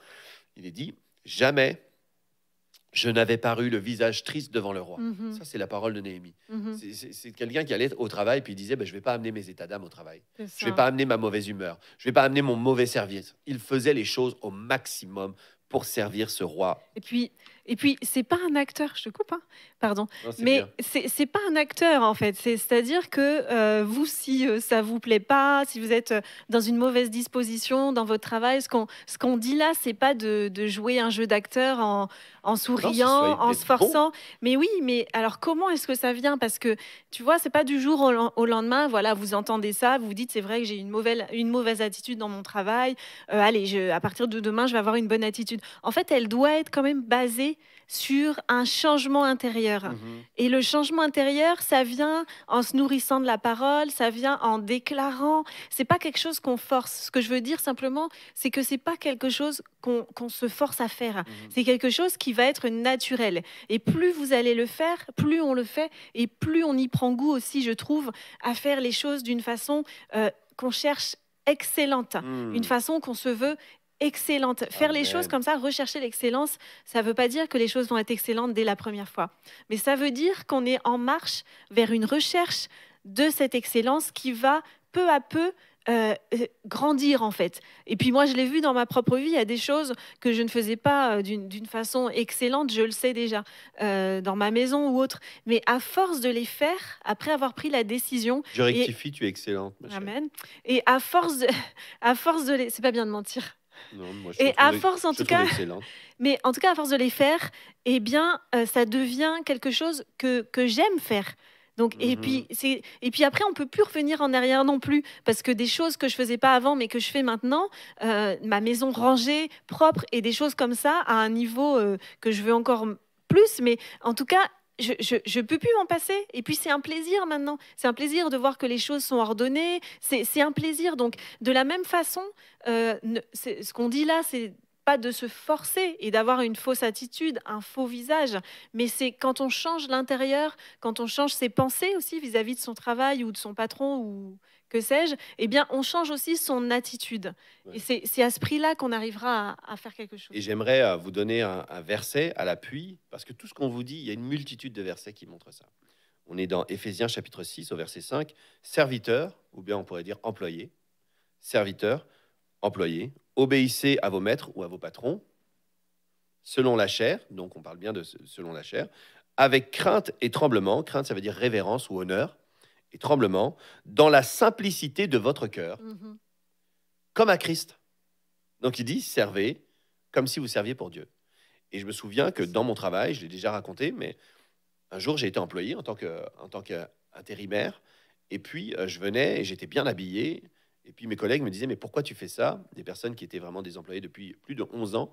il est dit, Jamais je n'avais paru le visage triste devant le roi. Mhm. Ça, c'est la parole de Néhémie. Mhm. C'est quelqu'un qui allait au travail puis disait, ben, je ne vais pas amener mes états d'âme au travail. Je ne vais pas amener ma mauvaise humeur. Je ne vais pas amener mon mauvais service. Il faisait les choses au maximum pour servir ce roi. Et puis, et puis, c'est pas un acteur, je te coupe, hein pardon, mais c'est pas un acteur en fait. C'est-à-dire que euh, vous, si ça euh, ça vous plaît pas, si vous êtes euh, dans une mauvaise disposition dans votre travail, ce qu'on qu'on dit là, c'est pas de, jouer un jeu d'acteur en, en souriant, en se forçant. Mais oui, mais alors comment est-ce que ça vient Parce que tu vois, c'est pas du jour au, lendemain. Voilà, vous entendez ça, vous vous dites c'est vrai que j'ai une mauvaise, attitude dans mon travail. Euh, allez, à partir de demain, je vais avoir une bonne attitude. En fait, elle doit être quand même basée sur un changement intérieur. Mm-hmm. Et le changement intérieur, ça vient en se nourrissant de la parole, ça vient en déclarant. C'est pas quelque chose qu'on force. Ce que je veux dire simplement, c'est que c'est pas quelque chose qu'on se force à faire. Mm-hmm. C'est quelque chose qui va être naturel. Et plus vous allez le faire, plus on le fait et plus on y prend goût aussi, je trouve, à faire les choses d'une façon euh, qu'on cherche excellente, mm. une façon qu'on se veut excellente. Ah, faire les choses comme ça, rechercher l'excellence, ça ne veut pas dire que les choses vont être excellentes dès la première fois. Mais ça veut dire qu'on est en marche vers une recherche de cette excellence qui va peu à peu euh, euh, grandir en fait. Et puis moi, je l'ai vu dans ma propre vie, il y a des choses que je ne faisais pas euh, d'une façon excellente, je le sais déjà, dans ma maison ou autre. Mais à force de les faire, après avoir pris la décision... Je rectifie, tu es excellente. Amen. Et à force À force de les... C'est pas bien de mentir et à force, en tout cas, mais en tout cas, à force de les faire, eh bien, euh, ça devient quelque chose que, j'aime faire. Donc, et mhm. puis c'est et puis après on peut plus revenir en arrière non plus parce que des choses que je faisais pas avant mais que je fais maintenant, euh, ma maison rangée, propre et des choses comme ça à un niveau euh, que je veux encore plus. Mais en tout cas, je, je, peux plus m'en passer. Et puis c'est un plaisir maintenant. C'est un plaisir de voir que les choses sont ordonnées. C'est un plaisir. Donc de la même façon, euh, ce qu'on dit là, c'est pas de se forcer et d'avoir une fausse attitude, un faux visage, mais c'est quand on change l'intérieur, quand on change ses pensées aussi vis à -vis de son travail ou de son patron ou que sais-je, eh bien, on change aussi son attitude. Et c'est à ce prix-là qu'on arrivera à, faire quelque chose. Et j'aimerais euh, vous donner un, verset à l'appui, parce que tout ce qu'on vous dit, il y a une multitude de versets qui montrent ça. On est dans Éphésiens chapitre 6 au verset 5, serviteur, ou bien on pourrait dire employé, serviteur, employé, obéissez à vos maîtres ou à vos patrons, selon la chair, donc on parle bien de selon la chair, avec crainte et tremblement, crainte ça veut dire révérence ou honneur, et tremblement dans la simplicité de votre cœur, mhm. comme à Christ. Donc il dit, servez comme si vous serviez pour Dieu. Et je me souviens que dans mon travail, je l'ai déjà raconté, mais un jour j'ai été employé en tant que en tant qu'intérimaire, et puis euh, je venais et j'étais bien habillé, et puis mes collègues me disaient mais pourquoi tu fais ça Des personnes qui étaient vraiment des employés depuis plus de 11 ans.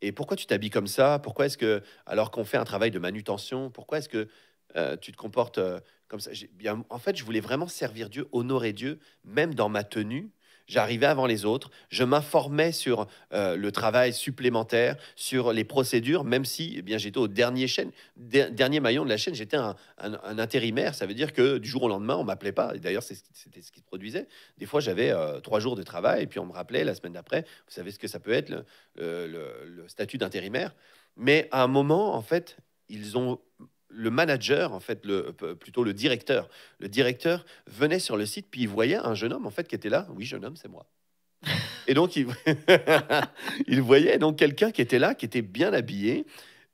Et pourquoi tu t'habilles comme ça Pourquoi est-ce que, alors qu'on fait un travail de manutention, pourquoi est-ce que euh, tu te comportes euh, comme ça. Bien, en fait, je voulais vraiment servir Dieu, honorer Dieu, même dans ma tenue. J'arrivais avant les autres, je m'informais sur euh, le travail supplémentaire, sur les procédures, même si eh bien j'étais au dernier, chaîne, dernier maillon de la chaîne, j'étais un, intérimaire. Ça veut dire que du jour au lendemain, on m'appelait pas. Et d'ailleurs, c'était ce qui se produisait. Des fois, j'avais trois jours de travail, et puis on me rappelait la semaine d'après. Vous savez ce que ça peut être, le, le statut d'intérimaire. Mais à un moment, en fait, ils ont le manager, en fait, le, plutôt le directeur, le directeur venait sur le site, puis il voyait un jeune homme, en fait, qui était là. Oui, jeune homme, c'est moi. Et donc, il, il voyait donc quelqu'un qui était là, qui était bien habillé,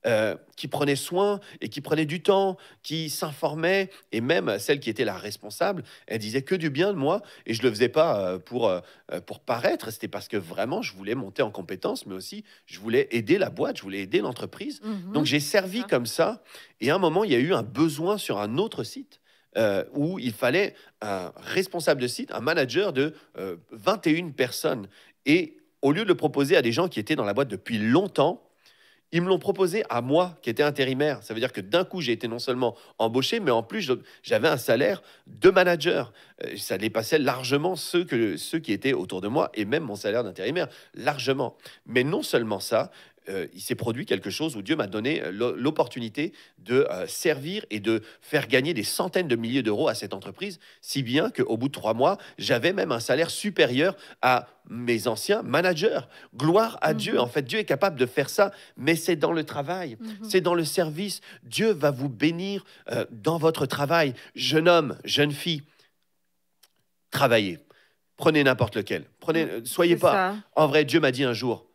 euh, qui prenait soin et qui prenait du temps, qui s'informait, et même celle qui était la responsable, elle disait que du bien de moi, et je le faisais pas euh, pour, euh, pour paraître, c'était parce que vraiment je voulais monter en compétence, mais aussi je voulais aider la boîte, je voulais aider l'entreprise. Mhm, Donc j'ai servi comme ça, et à un moment, il y a eu un besoin sur un autre site. où il fallait un responsable de site, un manager de 21 personnes. Et au lieu de le proposer à des gens qui étaient dans la boîte depuis longtemps, ils me l'ont proposé à moi, qui était intérimaire. Ça veut dire que d'un coup, j'ai été non seulement embauché, mais en plus, j'avais un salaire de manager. Euh, ça dépassait largement ceux, que, ceux qui étaient autour de moi et même mon salaire d'intérimaire, largement. Mais non seulement ça, euh, il s'est produit quelque chose où Dieu m'a donné euh, l'opportunité de euh, servir et de faire gagner des centaines de milliers d'euros à cette entreprise, si bien qu'au bout de trois mois, j'avais même un salaire supérieur à mes anciens managers. Gloire à Dieu. Mhm. En fait, Dieu est capable de faire ça, mais c'est dans le travail, mhm. c'est dans le service. Dieu va vous bénir dans votre travail. Jeune homme, jeune fille, travaillez. Prenez n'importe lequel. Prenez, mm. soyez pas. En vrai, Dieu m'a dit un jour,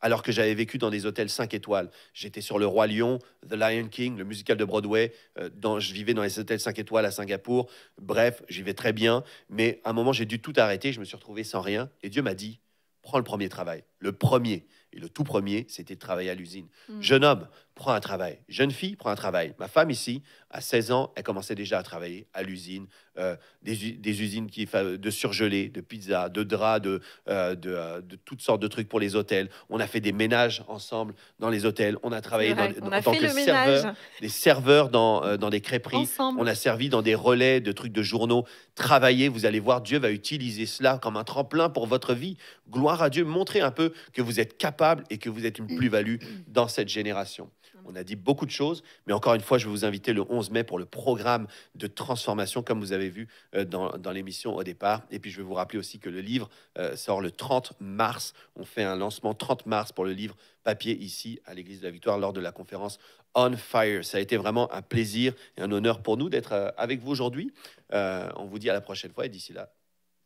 alors que j'avais vécu dans des hôtels 5 étoiles. J'étais sur le Roi Lion, The Lion King, le musical de Broadway, euh, je vivais dans les hôtels 5 étoiles à Singapour. Bref, j'y vais très bien, mais à un moment j'ai dû tout arrêter, je me suis retrouvé sans rien, et Dieu m'a dit, prends le premier travail, le premier. Et le tout premier, c'était de travailler à l'usine. Hmm. Jeune homme, prends un travail. Jeune fille, prends un travail. Ma femme ici, à 16 ans, elle commençait déjà à travailler à l'usine, euh, des, usines qui, de surgelés, de pizza, de draps, euh, euh, de, toutes sortes de trucs pour les hôtels. On a fait des ménages ensemble dans les hôtels. On a travaillé dans, en tant que serveur, des serveurs dans, dans des crêperies. On a servi dans des relais de trucs de journaux. travailler vous allez voir, Dieu va utiliser cela comme un tremplin pour votre vie. Gloire à Dieu, montrez un peu que vous êtes capable et que vous êtes une plus-value dans cette génération. On a dit beaucoup de choses, mais encore une fois, je vais vous inviter le 11 mai pour le programme de transformation, comme vous avez vu euh, dans, l'émission au départ. Et puis, je vais vous rappeler aussi que le livre euh, sort le 30 mars. On fait un lancement 30 mars pour le livre papier ici à l'Église de la Victoire lors de la conférence On Fire. Ça a été vraiment un plaisir et un honneur pour nous d'être euh, avec vous aujourd'hui. on vous dit à la prochaine fois et d'ici là,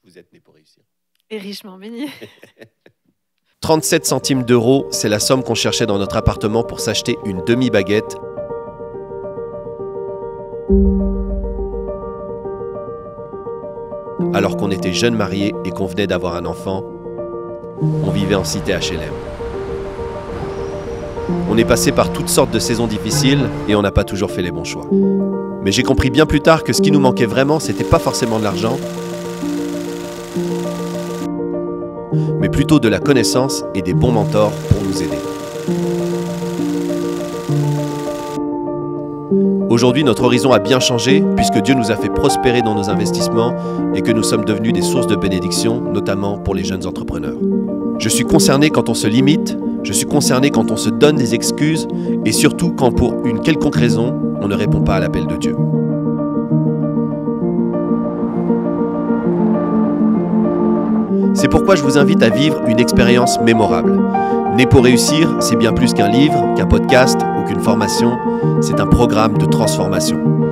vous êtes nés pour réussir. Et richement béni. 37 centimes d'euros, c'est la somme qu'on cherchait dans notre appartement pour s'acheter une demi-baguette. Alors qu'on était jeune marié et qu'on venait d'avoir un enfant, on vivait en cité HLM. On est passé par toutes sortes de saisons difficiles et on n'a pas toujours fait les bons choix. Mais j'ai compris bien plus tard que ce qui nous manquait vraiment, c'était pas forcément de l'argent, mais plutôt de la connaissance et des bons mentors pour nous aider. Aujourd'hui, notre horizon a bien changé puisque Dieu nous a fait prospérer dans nos investissements et que nous sommes devenus des sources de bénédiction, notamment pour les jeunes entrepreneurs. Je suis concerné quand on se limite, je suis concerné quand on se donne des excuses et surtout quand pour une quelconque raison, on ne répond pas à l'appel de Dieu. C'est pourquoi je vous invite à vivre une expérience mémorable. Né pour réussir, c'est bien plus qu'un livre, qu'un podcast ou qu'une formation, c'est un programme de transformation.